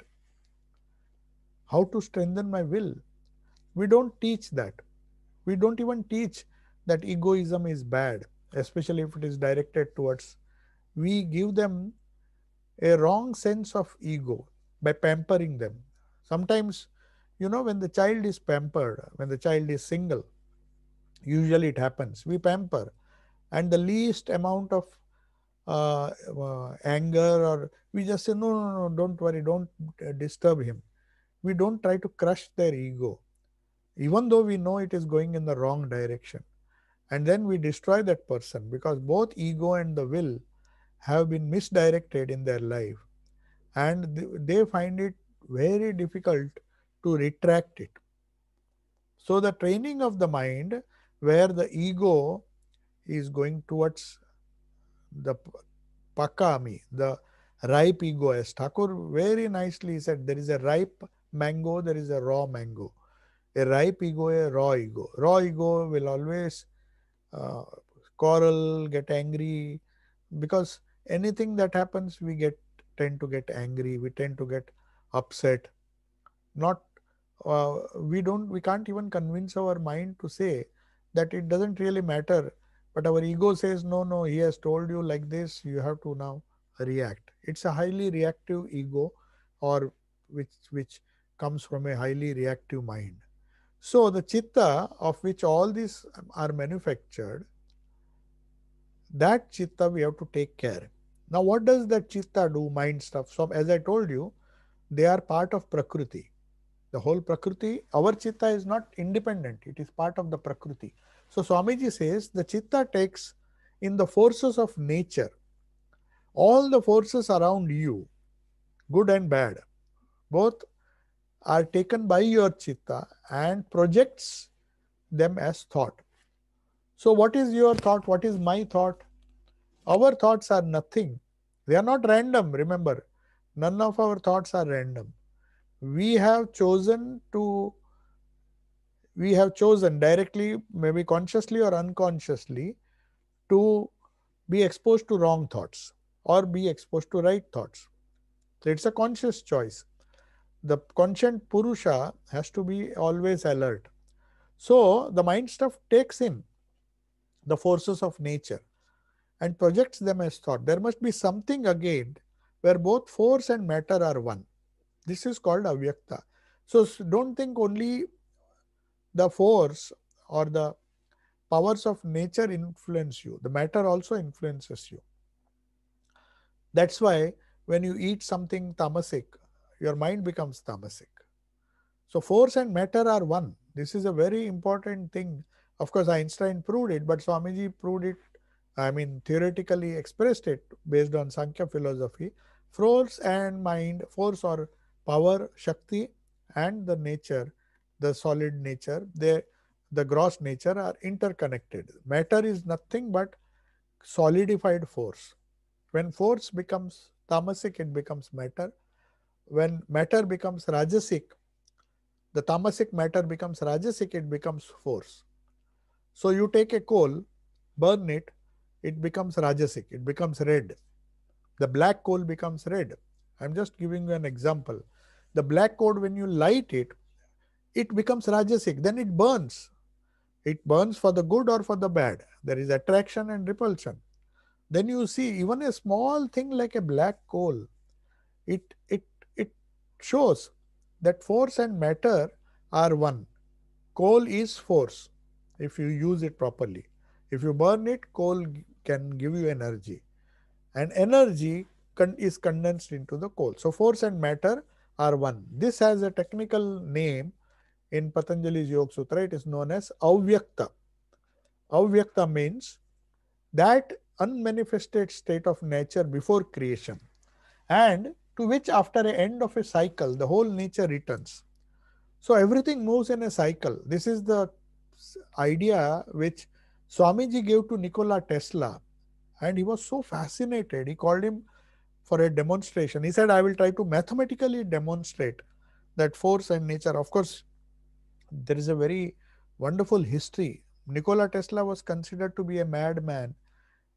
How to strengthen my will? We don't teach that. We don't even teach that egoism is bad, especially if it is directed towards. We give them a wrong sense of ego by pampering them. Sometimes you know, when the child is pampered, when the child is single, usually it happens. We pamper, and the least amount of uh, uh, anger, or we just say, no, no, no, don't worry, don't uh, disturb him. We don't try to crush their ego, even though we know it is going in the wrong direction. And then we destroy that person because both ego and the will have been misdirected in their life and they find it very difficult to retract it. So, the training of the mind where the ego is going towards the pakami, the ripe ego, as Thakur very nicely said, there is a ripe mango, there is a raw mango. A ripe ego, a raw ego. Raw ego will always uh, quarrel, get angry, because anything that happens, we get tend to get angry, we tend to get upset, not uh, we don't we can't even convince our mind to say that it doesn't really matter but our ego says no no he has told you like this you have to now react it's a highly reactive ego or which which comes from a highly reactive mind so the chitta of which all these are manufactured that chitta we have to take care now what does that chitta do mind stuff so as i told you they are part of prakriti the whole Prakriti, our Chitta is not independent, it is part of the Prakriti. So Swamiji says the Chitta takes in the forces of nature, all the forces around you, good and bad, both are taken by your Chitta and projects them as thought. So, what is your thought? What is my thought? Our thoughts are nothing. They are not random, remember. None of our thoughts are random we have chosen to we have chosen directly maybe consciously or unconsciously to be exposed to wrong thoughts or be exposed to right thoughts so it's a conscious choice the conscient purusha has to be always alert so the mind stuff takes in the forces of nature and projects them as thought there must be something again where both force and matter are one this is called avyakta. So don't think only the force or the powers of nature influence you. The matter also influences you. That's why when you eat something tamasic, your mind becomes tamasic. So force and matter are one. This is a very important thing. Of course, Einstein proved it, but Swamiji proved it, I mean, theoretically expressed it based on Sankhya philosophy. Force and mind, force or power, Shakti, and the nature, the solid nature, they, the gross nature are interconnected. Matter is nothing but solidified force. When force becomes tamasic, it becomes matter. When matter becomes rajasic, the tamasic matter becomes rajasic, it becomes force. So you take a coal, burn it, it becomes rajasic, it becomes red. The black coal becomes red. I'm just giving you an example. The black code when you light it, it becomes rajasic, then it burns. It burns for the good or for the bad. There is attraction and repulsion. Then you see even a small thing like a black coal, it it it shows that force and matter are one. Coal is force if you use it properly. If you burn it, coal can give you energy. And energy con- is condensed into the coal. So, force and matter R1. This has a technical name in Patanjali's Yoga Sutra. It is known as Avyakta. Avyakta means that unmanifested state of nature before creation and to which after the end of a cycle the whole nature returns. So everything moves in a cycle. This is the idea which Swamiji gave to Nikola Tesla and he was so fascinated. He called him for a demonstration. He said, I will try to mathematically demonstrate that force and nature. Of course, there is a very wonderful history. Nikola Tesla was considered to be a madman,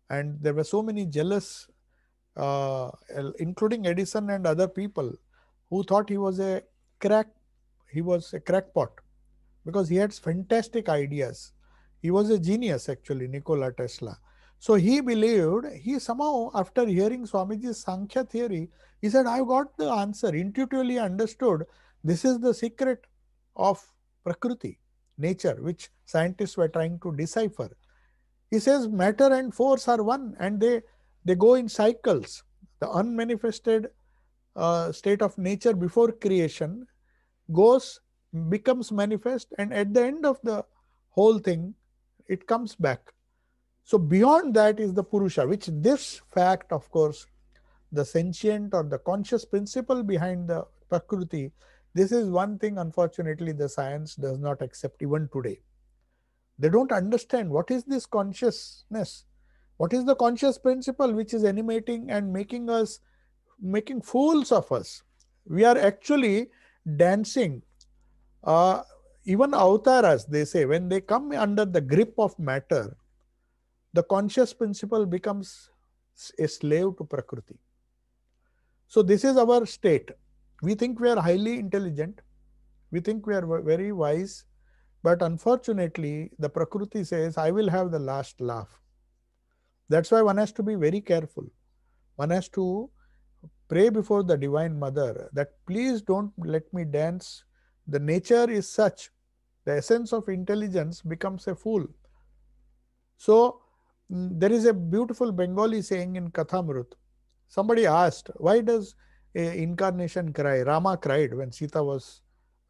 and there were so many jealous, uh, including Edison and other people, who thought he was a crack, he was a crackpot, because he had fantastic ideas. He was a genius actually, Nikola Tesla so he believed, he somehow, after hearing Swamiji's Sankhya theory, he said, I've got the answer, intuitively understood. This is the secret of Prakriti, nature, which scientists were trying to decipher. He says, matter and force are one and they, they go in cycles. The unmanifested uh, state of nature before creation goes, becomes manifest, and at the end of the whole thing, it comes back so beyond that is the Purusha, which this fact, of course, the sentient or the conscious principle behind the Prakruti, this is one thing, unfortunately, the science does not accept even today. They don't understand what is this consciousness? What is the conscious principle which is animating and making us, making fools of us? We are actually dancing. Uh, even avatars, they say, when they come under the grip of matter, the conscious principle becomes a slave to Prakriti. So, this is our state. We think we are highly intelligent, we think we are very wise, but unfortunately, the Prakriti says, I will have the last laugh. That's why one has to be very careful. One has to pray before the Divine Mother that please don't let me dance. The nature is such, the essence of intelligence becomes a fool. So, there is a beautiful Bengali saying in Kathamrut. Somebody asked, why does incarnation cry? Rama cried when Sita was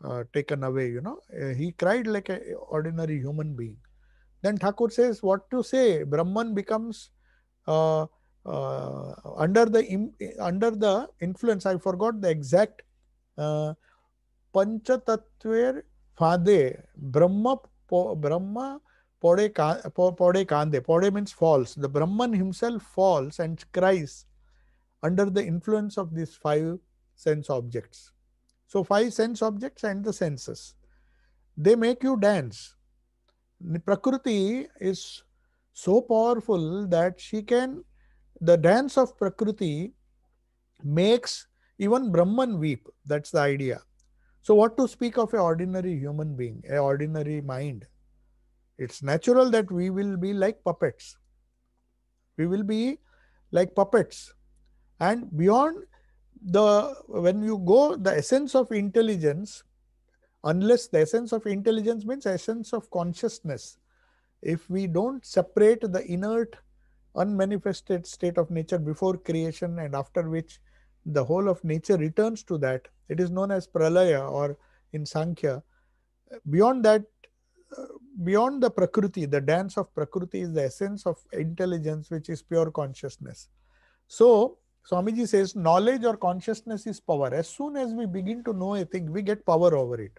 uh, taken away, you know. Uh, he cried like an ordinary human being. Then Thakur says, what to say? Brahman becomes uh, uh, under the under the influence. I forgot the exact uh, Panchatattver Fade Brahma Brahma Pode, pode kande. Pode means falls. The Brahman himself falls and cries under the influence of these five sense objects. So, five sense objects and the senses. They make you dance. Prakriti is so powerful that she can, the dance of Prakriti makes even Brahman weep. That's the idea. So, what to speak of an ordinary human being, an ordinary mind? It's natural that we will be like puppets. We will be like puppets. And beyond the, when you go, the essence of intelligence, unless the essence of intelligence means essence of consciousness, if we don't separate the inert, unmanifested state of nature before creation and after which the whole of nature returns to that, it is known as pralaya or in Sankhya. Beyond that, beyond the prakriti the dance of prakriti is the essence of intelligence which is pure consciousness so swamiji says knowledge or consciousness is power as soon as we begin to know a thing we get power over it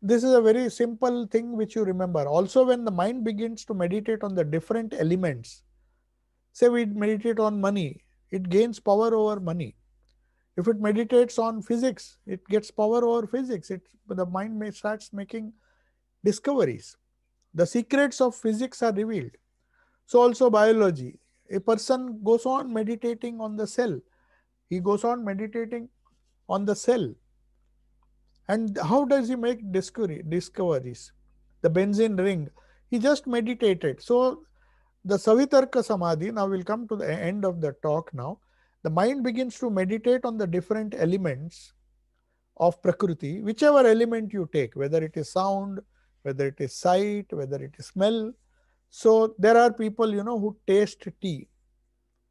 this is a very simple thing which you remember also when the mind begins to meditate on the different elements say we meditate on money it gains power over money if it meditates on physics it gets power over physics it the mind may starts making discoveries. The secrets of physics are revealed. So also biology. A person goes on meditating on the cell. He goes on meditating on the cell. And how does he make discovery, discoveries? The benzene ring. He just meditated. So the Savitarka Samadhi, now we'll come to the end of the talk now. The mind begins to meditate on the different elements of Prakriti, whichever element you take, whether it is sound, whether it is sight, whether it is smell. So there are people, you know, who taste tea.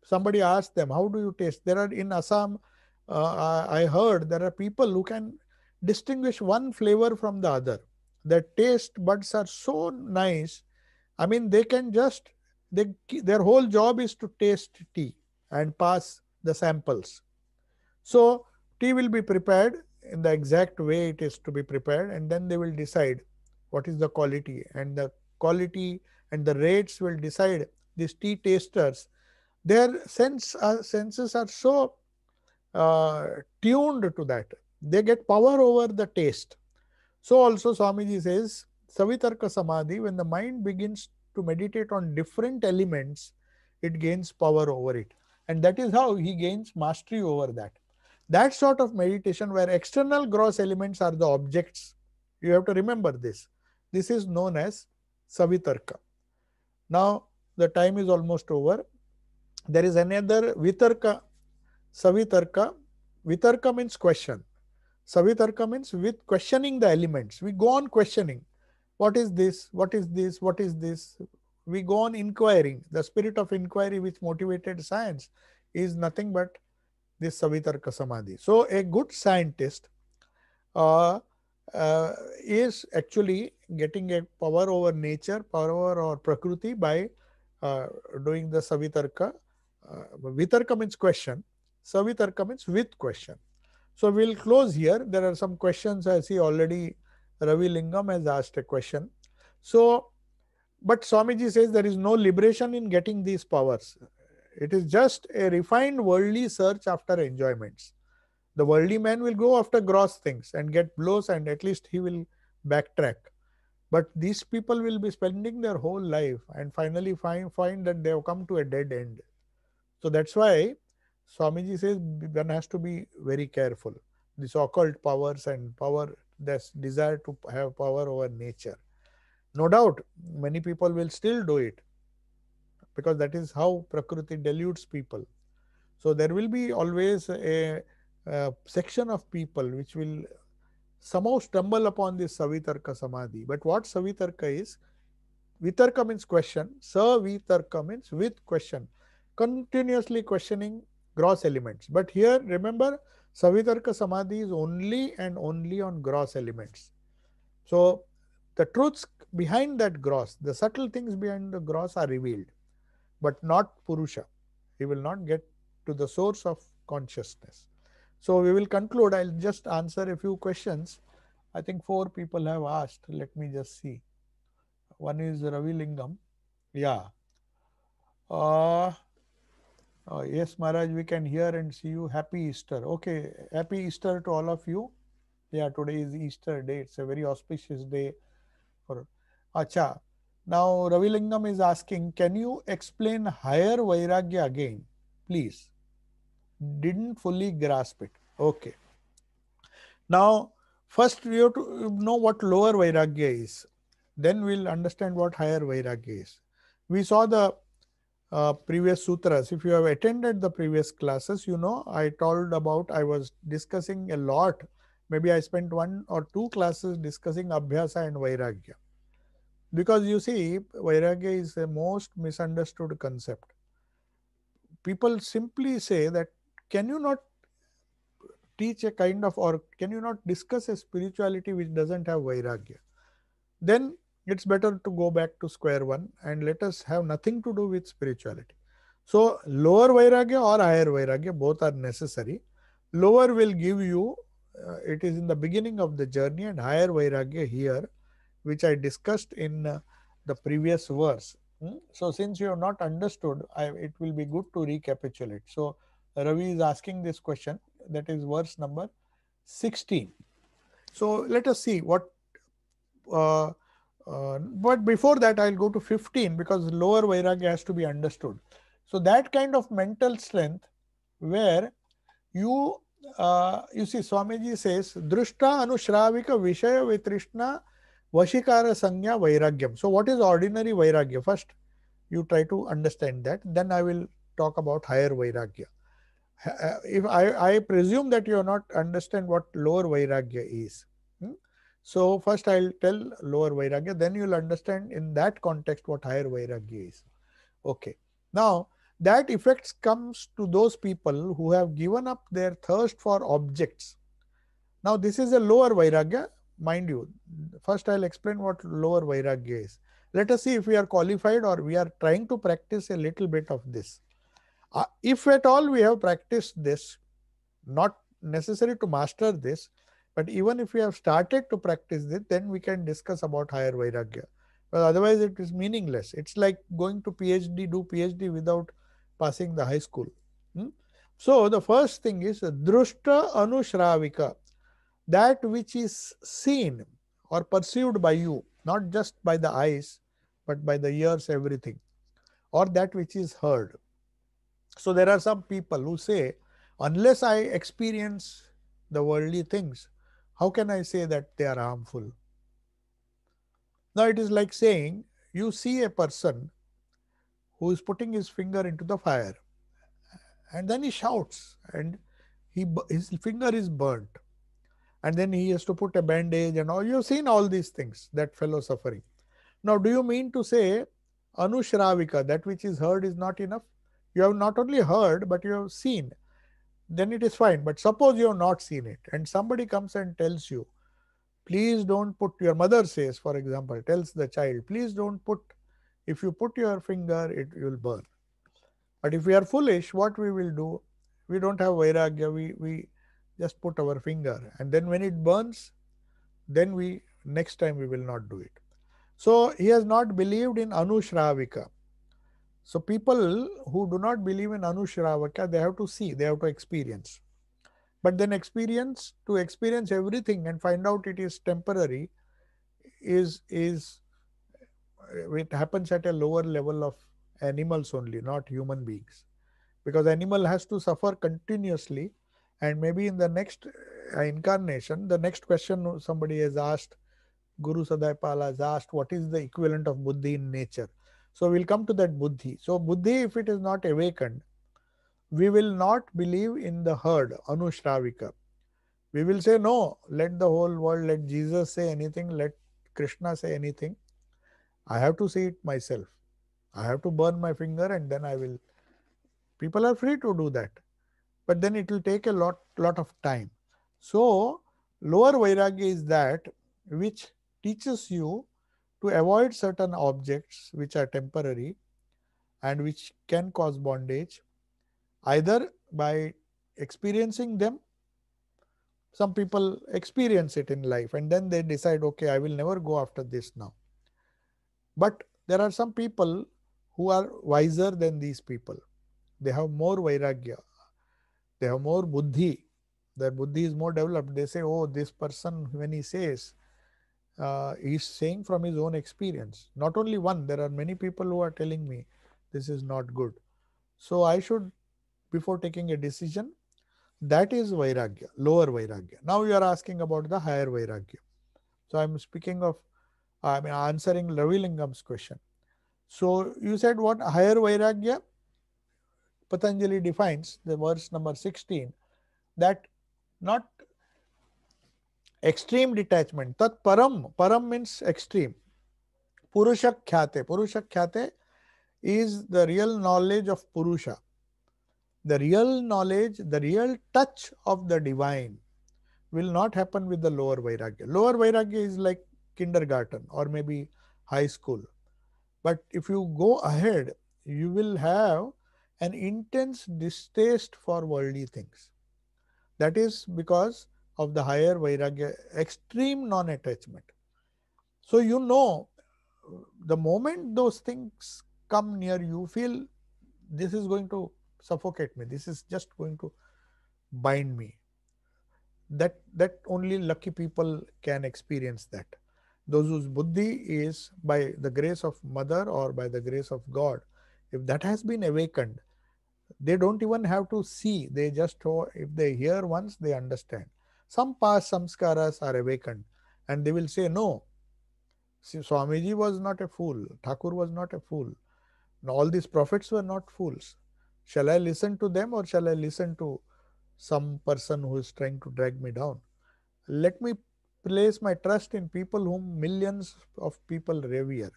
Somebody asked them, how do you taste? There are in Assam, uh, I heard there are people who can distinguish one flavor from the other. Their taste buds are so nice. I mean, they can just, they, their whole job is to taste tea and pass the samples. So tea will be prepared in the exact way it is to be prepared and then they will decide what is the quality and the quality and the rates will decide these tea tasters their sense uh, senses are so uh, tuned to that they get power over the taste so also swamiji says savitarka samadhi when the mind begins to meditate on different elements it gains power over it and that is how he gains mastery over that that sort of meditation where external gross elements are the objects you have to remember this this is known as Savitarka. Now the time is almost over. There is another Vitarka, Savitarka. Vitarka means question. Savitarka means with questioning the elements. We go on questioning. What is this? What is this? What is this? We go on inquiring. The spirit of inquiry which motivated science is nothing but this Savitarka Samadhi. So a good scientist uh, uh, is actually getting a power over nature, power over or prakriti by uh, doing the savitarka. Uh, vitarka means question, savitarka means with question. So we'll close here. There are some questions I see already Ravi Lingam has asked a question. So, but Swamiji says there is no liberation in getting these powers. It is just a refined worldly search after enjoyments. The worldly man will go after gross things and get blows, and at least he will backtrack. But these people will be spending their whole life and finally find, find that they have come to a dead end. So that's why Swamiji says one has to be very careful. These occult powers and power, this desire to have power over nature. No doubt, many people will still do it because that is how Prakriti deludes people. So there will be always a section of people which will somehow stumble upon this Savitarka Samadhi. But what Savitarka is, Vitarka means question, Savitarka means with question, continuously questioning gross elements. But here, remember, Savitarka Samadhi is only and only on gross elements. So, the truths behind that gross, the subtle things behind the gross are revealed, but not Purusha. He will not get to the source of consciousness. So we will conclude. I'll just answer a few questions. I think four people have asked. Let me just see. One is Ravi Lingam. Yeah. Uh, uh, yes, Maharaj, we can hear and see you. Happy Easter. Okay. Happy Easter to all of you. Yeah, today is Easter day. It's a very auspicious day for Acha. Now, Ravi Lingam is asking, can you explain higher Vairagya again, please? didn't fully grasp it. Okay. Now, first we have to know what lower Vairagya is. Then we'll understand what higher Vairagya is. We saw the uh, previous sutras. If you have attended the previous classes, you know I told about, I was discussing a lot. Maybe I spent one or two classes discussing Abhyasa and Vairagya. Because you see, Vairagya is the most misunderstood concept. People simply say that can you not teach a kind of or can you not discuss a spirituality which doesn't have vairagya? Then it's better to go back to square one and let us have nothing to do with spirituality. So lower vairagya or higher vairagya both are necessary. Lower will give you uh, it is in the beginning of the journey and higher vairagya here which I discussed in uh, the previous verse. Hmm? So since you have not understood I, it will be good to recapitulate. So Ravi is asking this question. That is verse number 16. So let us see what. Uh, uh, but before that, I'll go to 15 because lower vairagya has to be understood. So that kind of mental strength, where you uh, you see, Swamiji says, Drushta Anushravika Vishaya Vitrishna Vashikara Sangya Vairagyam. So what is ordinary Vairagya? First, you try to understand that. Then I will talk about higher Vairagya. Uh, if I, I presume that you are not understand what lower vairagya is. Hmm? So first I'll tell lower vairagya, then you'll understand in that context what higher vairagya is. Okay. Now that effects comes to those people who have given up their thirst for objects. Now this is a lower vairagya, mind you. First I'll explain what lower vairagya is. Let us see if we are qualified or we are trying to practice a little bit of this. Uh, if at all we have practiced this, not necessary to master this, but even if we have started to practice this, then we can discuss about higher vairagya. But otherwise, it is meaningless. It's like going to PhD, do PhD without passing the high school. Hmm? So the first thing is drushta anushravika, that which is seen or perceived by you, not just by the eyes, but by the ears, everything, or that which is heard. So there are some people who say, unless I experience the worldly things, how can I say that they are harmful? Now it is like saying you see a person who is putting his finger into the fire and then he shouts and he his finger is burnt and then he has to put a bandage and all you've seen all these things that fellow suffering now do you mean to say anushravika that which is heard is not enough you have not only heard, but you have seen, then it is fine. But suppose you have not seen it and somebody comes and tells you, please don't put, your mother says, for example, tells the child, please don't put, if you put your finger, it will burn. But if we are foolish, what we will do, we don't have vairagya, we, we just put our finger. And then when it burns, then we, next time we will not do it. So he has not believed in Anushravika. So people who do not believe in Anushravaka, they have to see, they have to experience. But then experience to experience everything and find out it is temporary is is it happens at a lower level of animals only, not human beings. Because animal has to suffer continuously and maybe in the next uh, incarnation, the next question somebody has asked, Guru Sadaipala has asked, what is the equivalent of Buddhi in nature? So we'll come to that buddhi. So buddhi, if it is not awakened, we will not believe in the herd, anushravika. We will say, no, let the whole world, let Jesus say anything, let Krishna say anything. I have to see it myself. I have to burn my finger and then I will. People are free to do that. But then it will take a lot, lot of time. So, lower Vairagya is that which teaches you to avoid certain objects which are temporary and which can cause bondage either by experiencing them some people experience it in life and then they decide okay i will never go after this now but there are some people who are wiser than these people they have more vairagya they have more buddhi their buddhi is more developed they say oh this person when he says uh, is saying from his own experience. Not only one, there are many people who are telling me this is not good. So I should, before taking a decision, that is Vairagya, lower Vairagya. Now you are asking about the higher Vairagya. So I'm speaking of, I mean, answering Lingam's question. So you said what higher Vairagya? Patanjali defines the verse number 16 that not extreme detachment tat param param means extreme purushakyate purushakyate is the real knowledge of purusha the real knowledge the real touch of the divine will not happen with the lower vairagya lower vairagya is like kindergarten or maybe high school but if you go ahead you will have an intense distaste for worldly things that is because of the higher vairagya, extreme non attachment. So, you know, the moment those things come near you, feel this is going to suffocate me, this is just going to bind me. That, that only lucky people can experience that. Those whose buddhi is by the grace of mother or by the grace of God, if that has been awakened, they don't even have to see, they just, oh, if they hear once, they understand some past samskaras are awakened and they will say, No, Swamiji was not a fool, Thakur was not a fool, all these prophets were not fools. Shall I listen to them or shall I listen to some person who is trying to drag me down? Let me place my trust in people whom millions of people revere.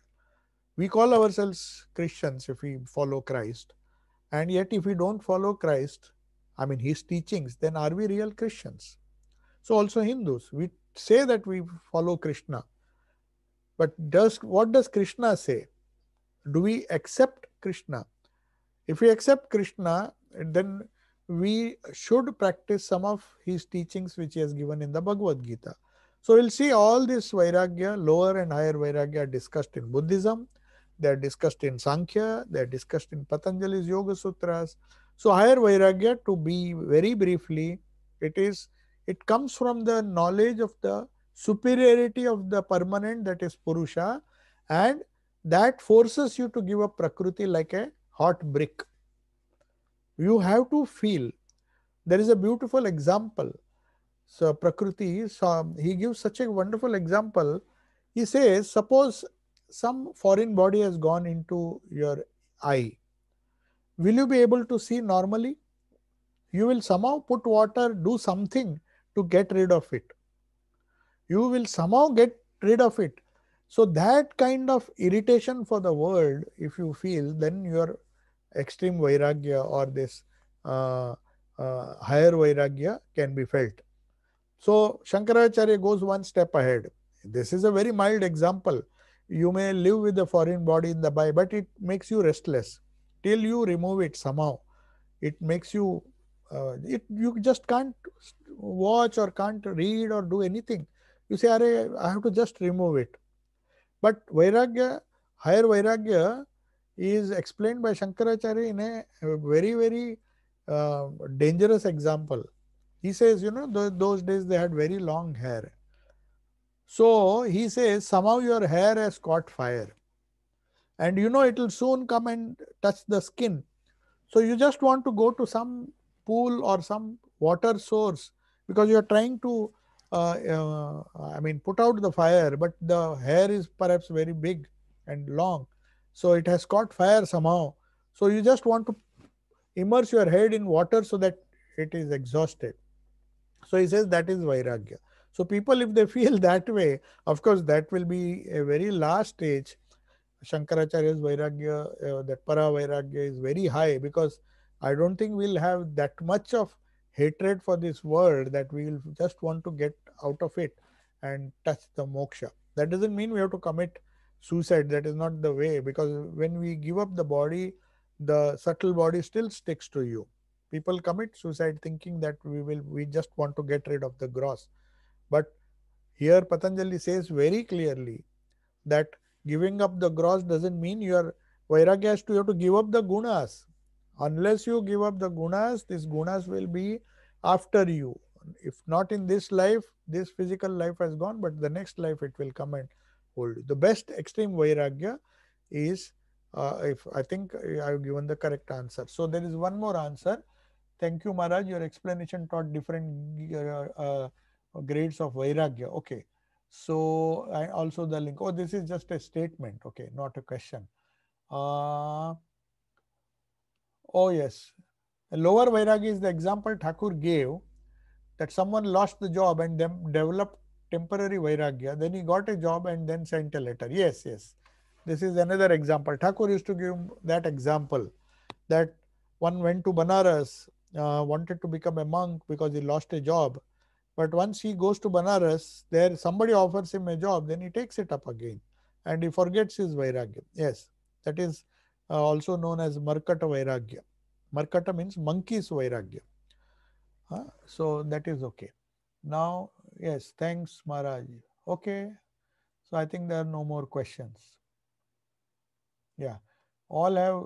We call ourselves Christians if we follow Christ. And yet, if we don't follow Christ, I mean, his teachings, then are we real Christians? So also Hindus, we say that we follow Krishna. But does what does Krishna say? Do we accept Krishna? If we accept Krishna, then we should practice some of his teachings which he has given in the Bhagavad Gita. So we'll see all this Vairagya, lower and higher Vairagya discussed in Buddhism, they're discussed in Sankhya, they're discussed in Patanjali's Yoga Sutras. So higher Vairagya, to be very briefly, it is it comes from the knowledge of the superiority of the permanent that is Purusha and that forces you to give up Prakriti like a hot brick. You have to feel. There is a beautiful example. So Prakriti, so he gives such a wonderful example. He says, suppose some foreign body has gone into your eye. Will you be able to see normally? You will somehow put water, do something to get rid of it. You will somehow get rid of it. So, that kind of irritation for the world, if you feel, then your extreme vairagya or this uh, uh, higher vairagya can be felt. So, Shankaracharya goes one step ahead. This is a very mild example. You may live with a foreign body in the body, but it makes you restless till you remove it somehow. It makes you uh, it, you just can't watch or can't read or do anything. You say, Are, I have to just remove it. But Vairagya, higher Vairagya is explained by Shankaracharya in a very, very uh, dangerous example. He says, you know, th- those days they had very long hair. So he says, somehow your hair has caught fire. And you know, it will soon come and touch the skin. So you just want to go to some pool or some water source because you are trying to uh, uh, I mean put out the fire but the hair is perhaps very big and long so it has caught fire somehow so you just want to immerse your head in water so that it is exhausted so he says that is vairagya so people if they <laughs> feel that way of course that will be a very last stage Shankaracharya's Vairagya, uh, that Para Vairagya is very high because I don't think we'll have that much of hatred for this world that we will just want to get out of it and touch the moksha. That doesn't mean we have to commit suicide. That is not the way because when we give up the body, the subtle body still sticks to you. People commit suicide thinking that we will we just want to get rid of the gross. But here Patanjali says very clearly that giving up the gross doesn't mean you vairagya has to you have to give up the gunas unless you give up the gunas these gunas will be after you if not in this life this physical life has gone but the next life it will come and hold the best extreme vairagya is uh, if i think uh, i have given the correct answer so there is one more answer thank you maharaj your explanation taught different uh, uh, grades of vairagya okay so i also the link oh this is just a statement okay not a question uh, Oh, yes. The lower Vairagi is the example Thakur gave that someone lost the job and then developed temporary Vairagya. Then he got a job and then sent a letter. Yes, yes. This is another example. Thakur used to give that example that one went to Banaras, uh, wanted to become a monk because he lost a job. But once he goes to Banaras, there somebody offers him a job, then he takes it up again and he forgets his Vairagya. Yes, that is uh, also known as Markata Vairagya. Markata means monkey's Vairagya. Uh, so that is okay. Now, yes, thanks Maharaj. Okay. So I think there are no more questions. Yeah. All have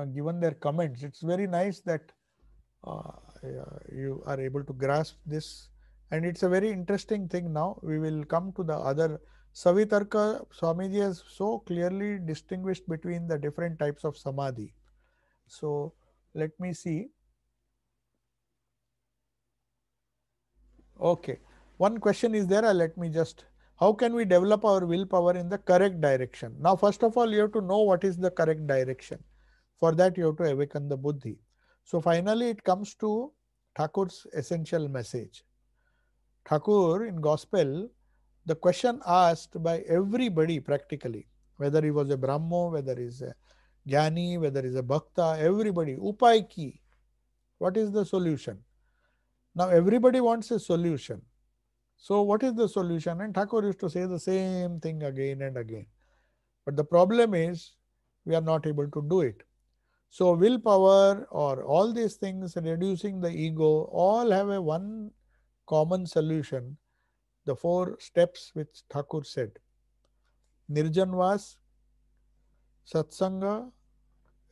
uh, given their comments. It's very nice that uh, you are able to grasp this. And it's a very interesting thing now. We will come to the other Savitarka Swamiji has so clearly distinguished between the different types of samadhi. So let me see. Okay, one question is there. Uh, let me just how can we develop our willpower in the correct direction? Now, first of all, you have to know what is the correct direction. For that, you have to awaken the buddhi. So, finally, it comes to Thakur's essential message. Thakur in gospel the question asked by everybody practically, whether he was a Brahmo, whether he's a Jnani, whether he's a Bhakta, everybody, Upay ki, what is the solution? Now everybody wants a solution. So what is the solution? And Thakur used to say the same thing again and again. But the problem is we are not able to do it. So willpower or all these things reducing the ego all have a one common solution the four steps which Thakur said. Nirjanvas, Satsanga,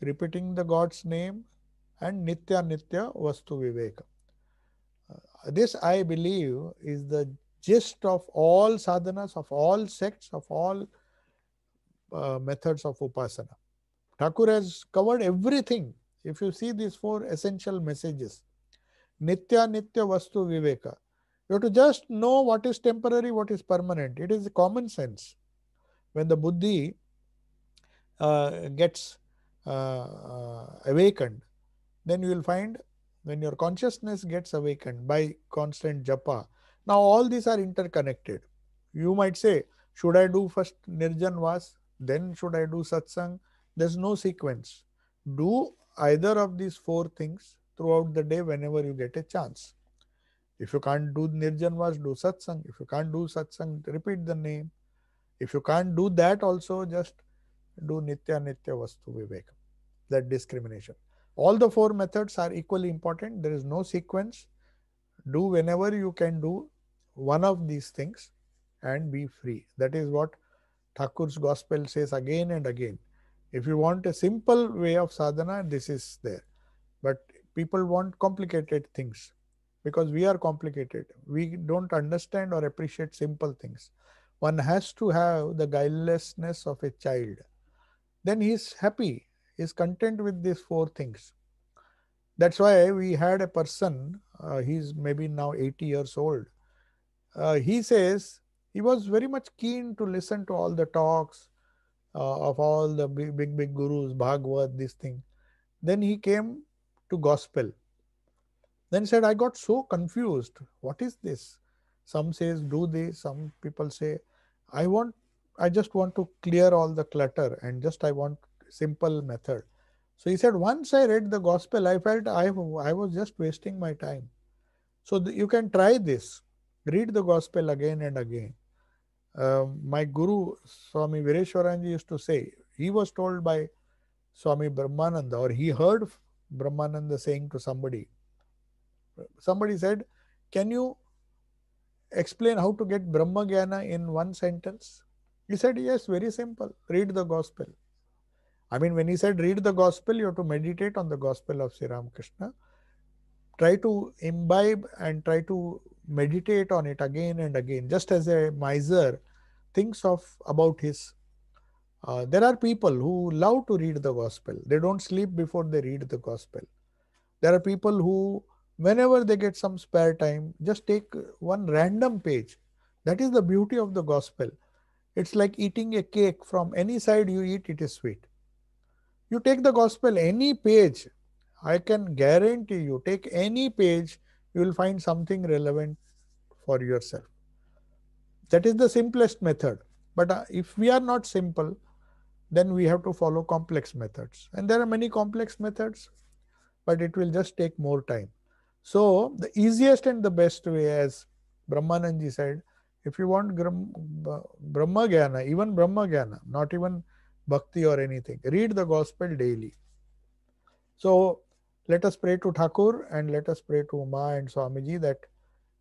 repeating the God's name, and Nitya Nitya Vastu Viveka. Uh, this, I believe, is the gist of all sadhanas, of all sects, of all uh, methods of upasana. Thakur has covered everything. If you see these four essential messages, Nitya Nitya Vastu Viveka, you have to just know what is temporary, what is permanent. It is common sense. When the buddhi uh, gets uh, uh, awakened, then you will find when your consciousness gets awakened by constant japa. Now, all these are interconnected. You might say, should I do first nirjan vas? Then should I do satsang? There's no sequence. Do either of these four things throughout the day whenever you get a chance. If you can't do Nirjanvas, do Satsang. If you can't do Satsang, repeat the name. If you can't do that also, just do Nitya Nitya Vastu Viveka. That discrimination. All the four methods are equally important. There is no sequence. Do whenever you can do one of these things and be free. That is what Thakur's gospel says again and again. If you want a simple way of sadhana, this is there. But people want complicated things because we are complicated. We don't understand or appreciate simple things. One has to have the guilelessness of a child. Then he is happy, he is content with these four things. That's why we had a person, uh, he's maybe now 80 years old. Uh, he says he was very much keen to listen to all the talks uh, of all the big, big, big gurus, Bhagavad, this thing. Then he came to gospel then he said, I got so confused. What is this? Some says do this, some people say, I want, I just want to clear all the clutter and just I want simple method. So he said, once I read the gospel, I felt I, I was just wasting my time. So the, you can try this. Read the gospel again and again. Uh, my guru, Swami Vireshwaranji, used to say, he was told by Swami Brahmananda, or he heard Brahmananda saying to somebody, somebody said, Can you explain how to get Brahma Jnana in one sentence? He said, Yes, very simple. Read the gospel. I mean, when he said read the gospel, you have to meditate on the gospel of Sri Ramakrishna. Try to imbibe and try to meditate on it again and again, just as a miser thinks of about his. Uh, there are people who love to read the gospel. They don't sleep before they read the gospel. There are people who whenever they get some spare time, just take one random page. That is the beauty of the gospel. It's like eating a cake from any side you eat, it is sweet. You take the gospel, any page, I can guarantee you, take any page, you will find something relevant for yourself. That is the simplest method. But uh, if we are not simple, then we have to follow complex methods. And there are many complex methods, but it will just take more time. So the easiest and the best way, as Brahmananji said, if you want Brahma Jnana, even Brahma Jnana, not even Bhakti or anything, read the Gospel daily. So let us pray to Thakur and let us pray to Uma and Swamiji that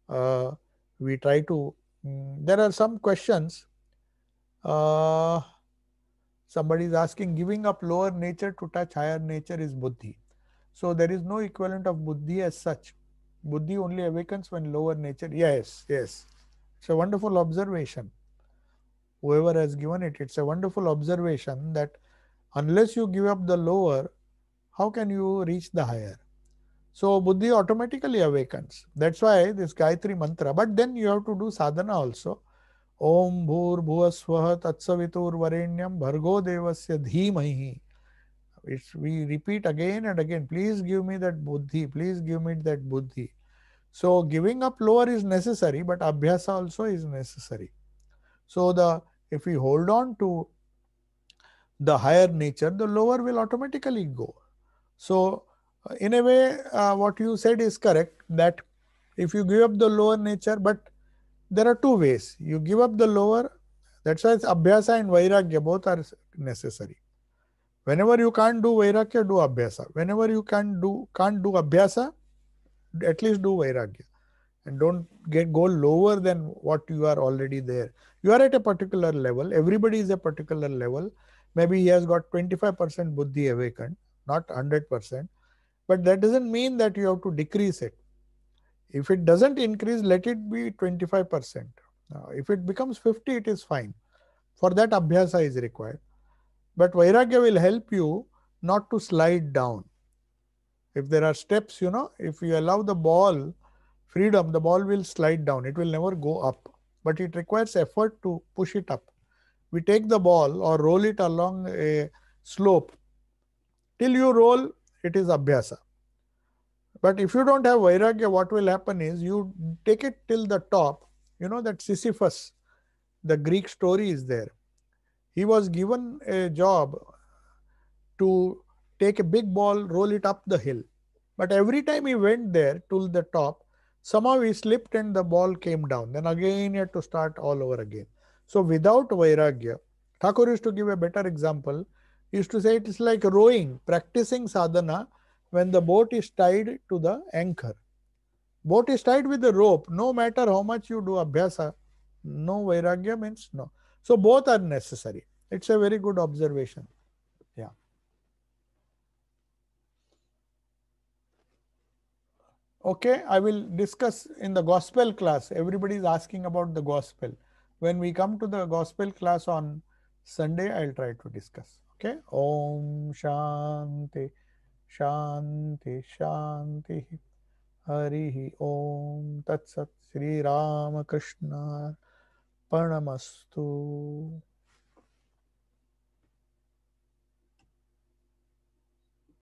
uh, we try to. Mm, there are some questions. Uh, somebody is asking, giving up lower nature to touch higher nature is buddhi. So there is no equivalent of buddhi as such. Buddhi only awakens when lower nature. Yes, yes. It's a wonderful observation. Whoever has given it, it's a wonderful observation that unless you give up the lower, how can you reach the higher? So buddhi automatically awakens. That's why this Gayatri mantra. But then you have to do sadhana also. Om bhur bhuvasvah tatsavitur varenyam bhargo devasya dhimahi. It's we repeat again and again, please give me that buddhi, please give me that buddhi. So giving up lower is necessary, but abhyasa also is necessary. So the if we hold on to the higher nature, the lower will automatically go. So uh, in a way, uh, what you said is correct that if you give up the lower nature, but there are two ways. You give up the lower, that's why abhyasa and vairagya both are necessary. Whenever you can't do Vairagya, do Abhyasa. Whenever you can do, can't do Abhyasa, at least do Vairagya. And don't get go lower than what you are already there. You are at a particular level. Everybody is a particular level. Maybe he has got 25% buddhi awakened, not 100%. But that doesn't mean that you have to decrease it. If it doesn't increase, let it be 25%. Now, if it becomes 50, it is fine. For that, abhyasa is required. But Vairagya will help you not to slide down. If there are steps, you know, if you allow the ball freedom, the ball will slide down. It will never go up. But it requires effort to push it up. We take the ball or roll it along a slope. Till you roll, it is abhyasa. But if you don't have vairagya, what will happen is you take it till the top. You know that Sisyphus, the Greek story is there. He was given a job to take a big ball, roll it up the hill. But every time he went there to the top, somehow he slipped and the ball came down. Then again he had to start all over again. So without Vairagya, Thakur used to give a better example. He used to say it is like rowing, practicing sadhana when the boat is tied to the anchor. Boat is tied with the rope, no matter how much you do abhyasa, no Vairagya means no. So both are necessary. It's a very good observation. Yeah. Okay, I will discuss in the gospel class. Everybody is asking about the gospel. When we come to the gospel class on Sunday, I'll try to discuss. Okay. Om Shanti, Shanti, Shanti. Om हरिः Sri तत्सत् Krishna. Paranamastu.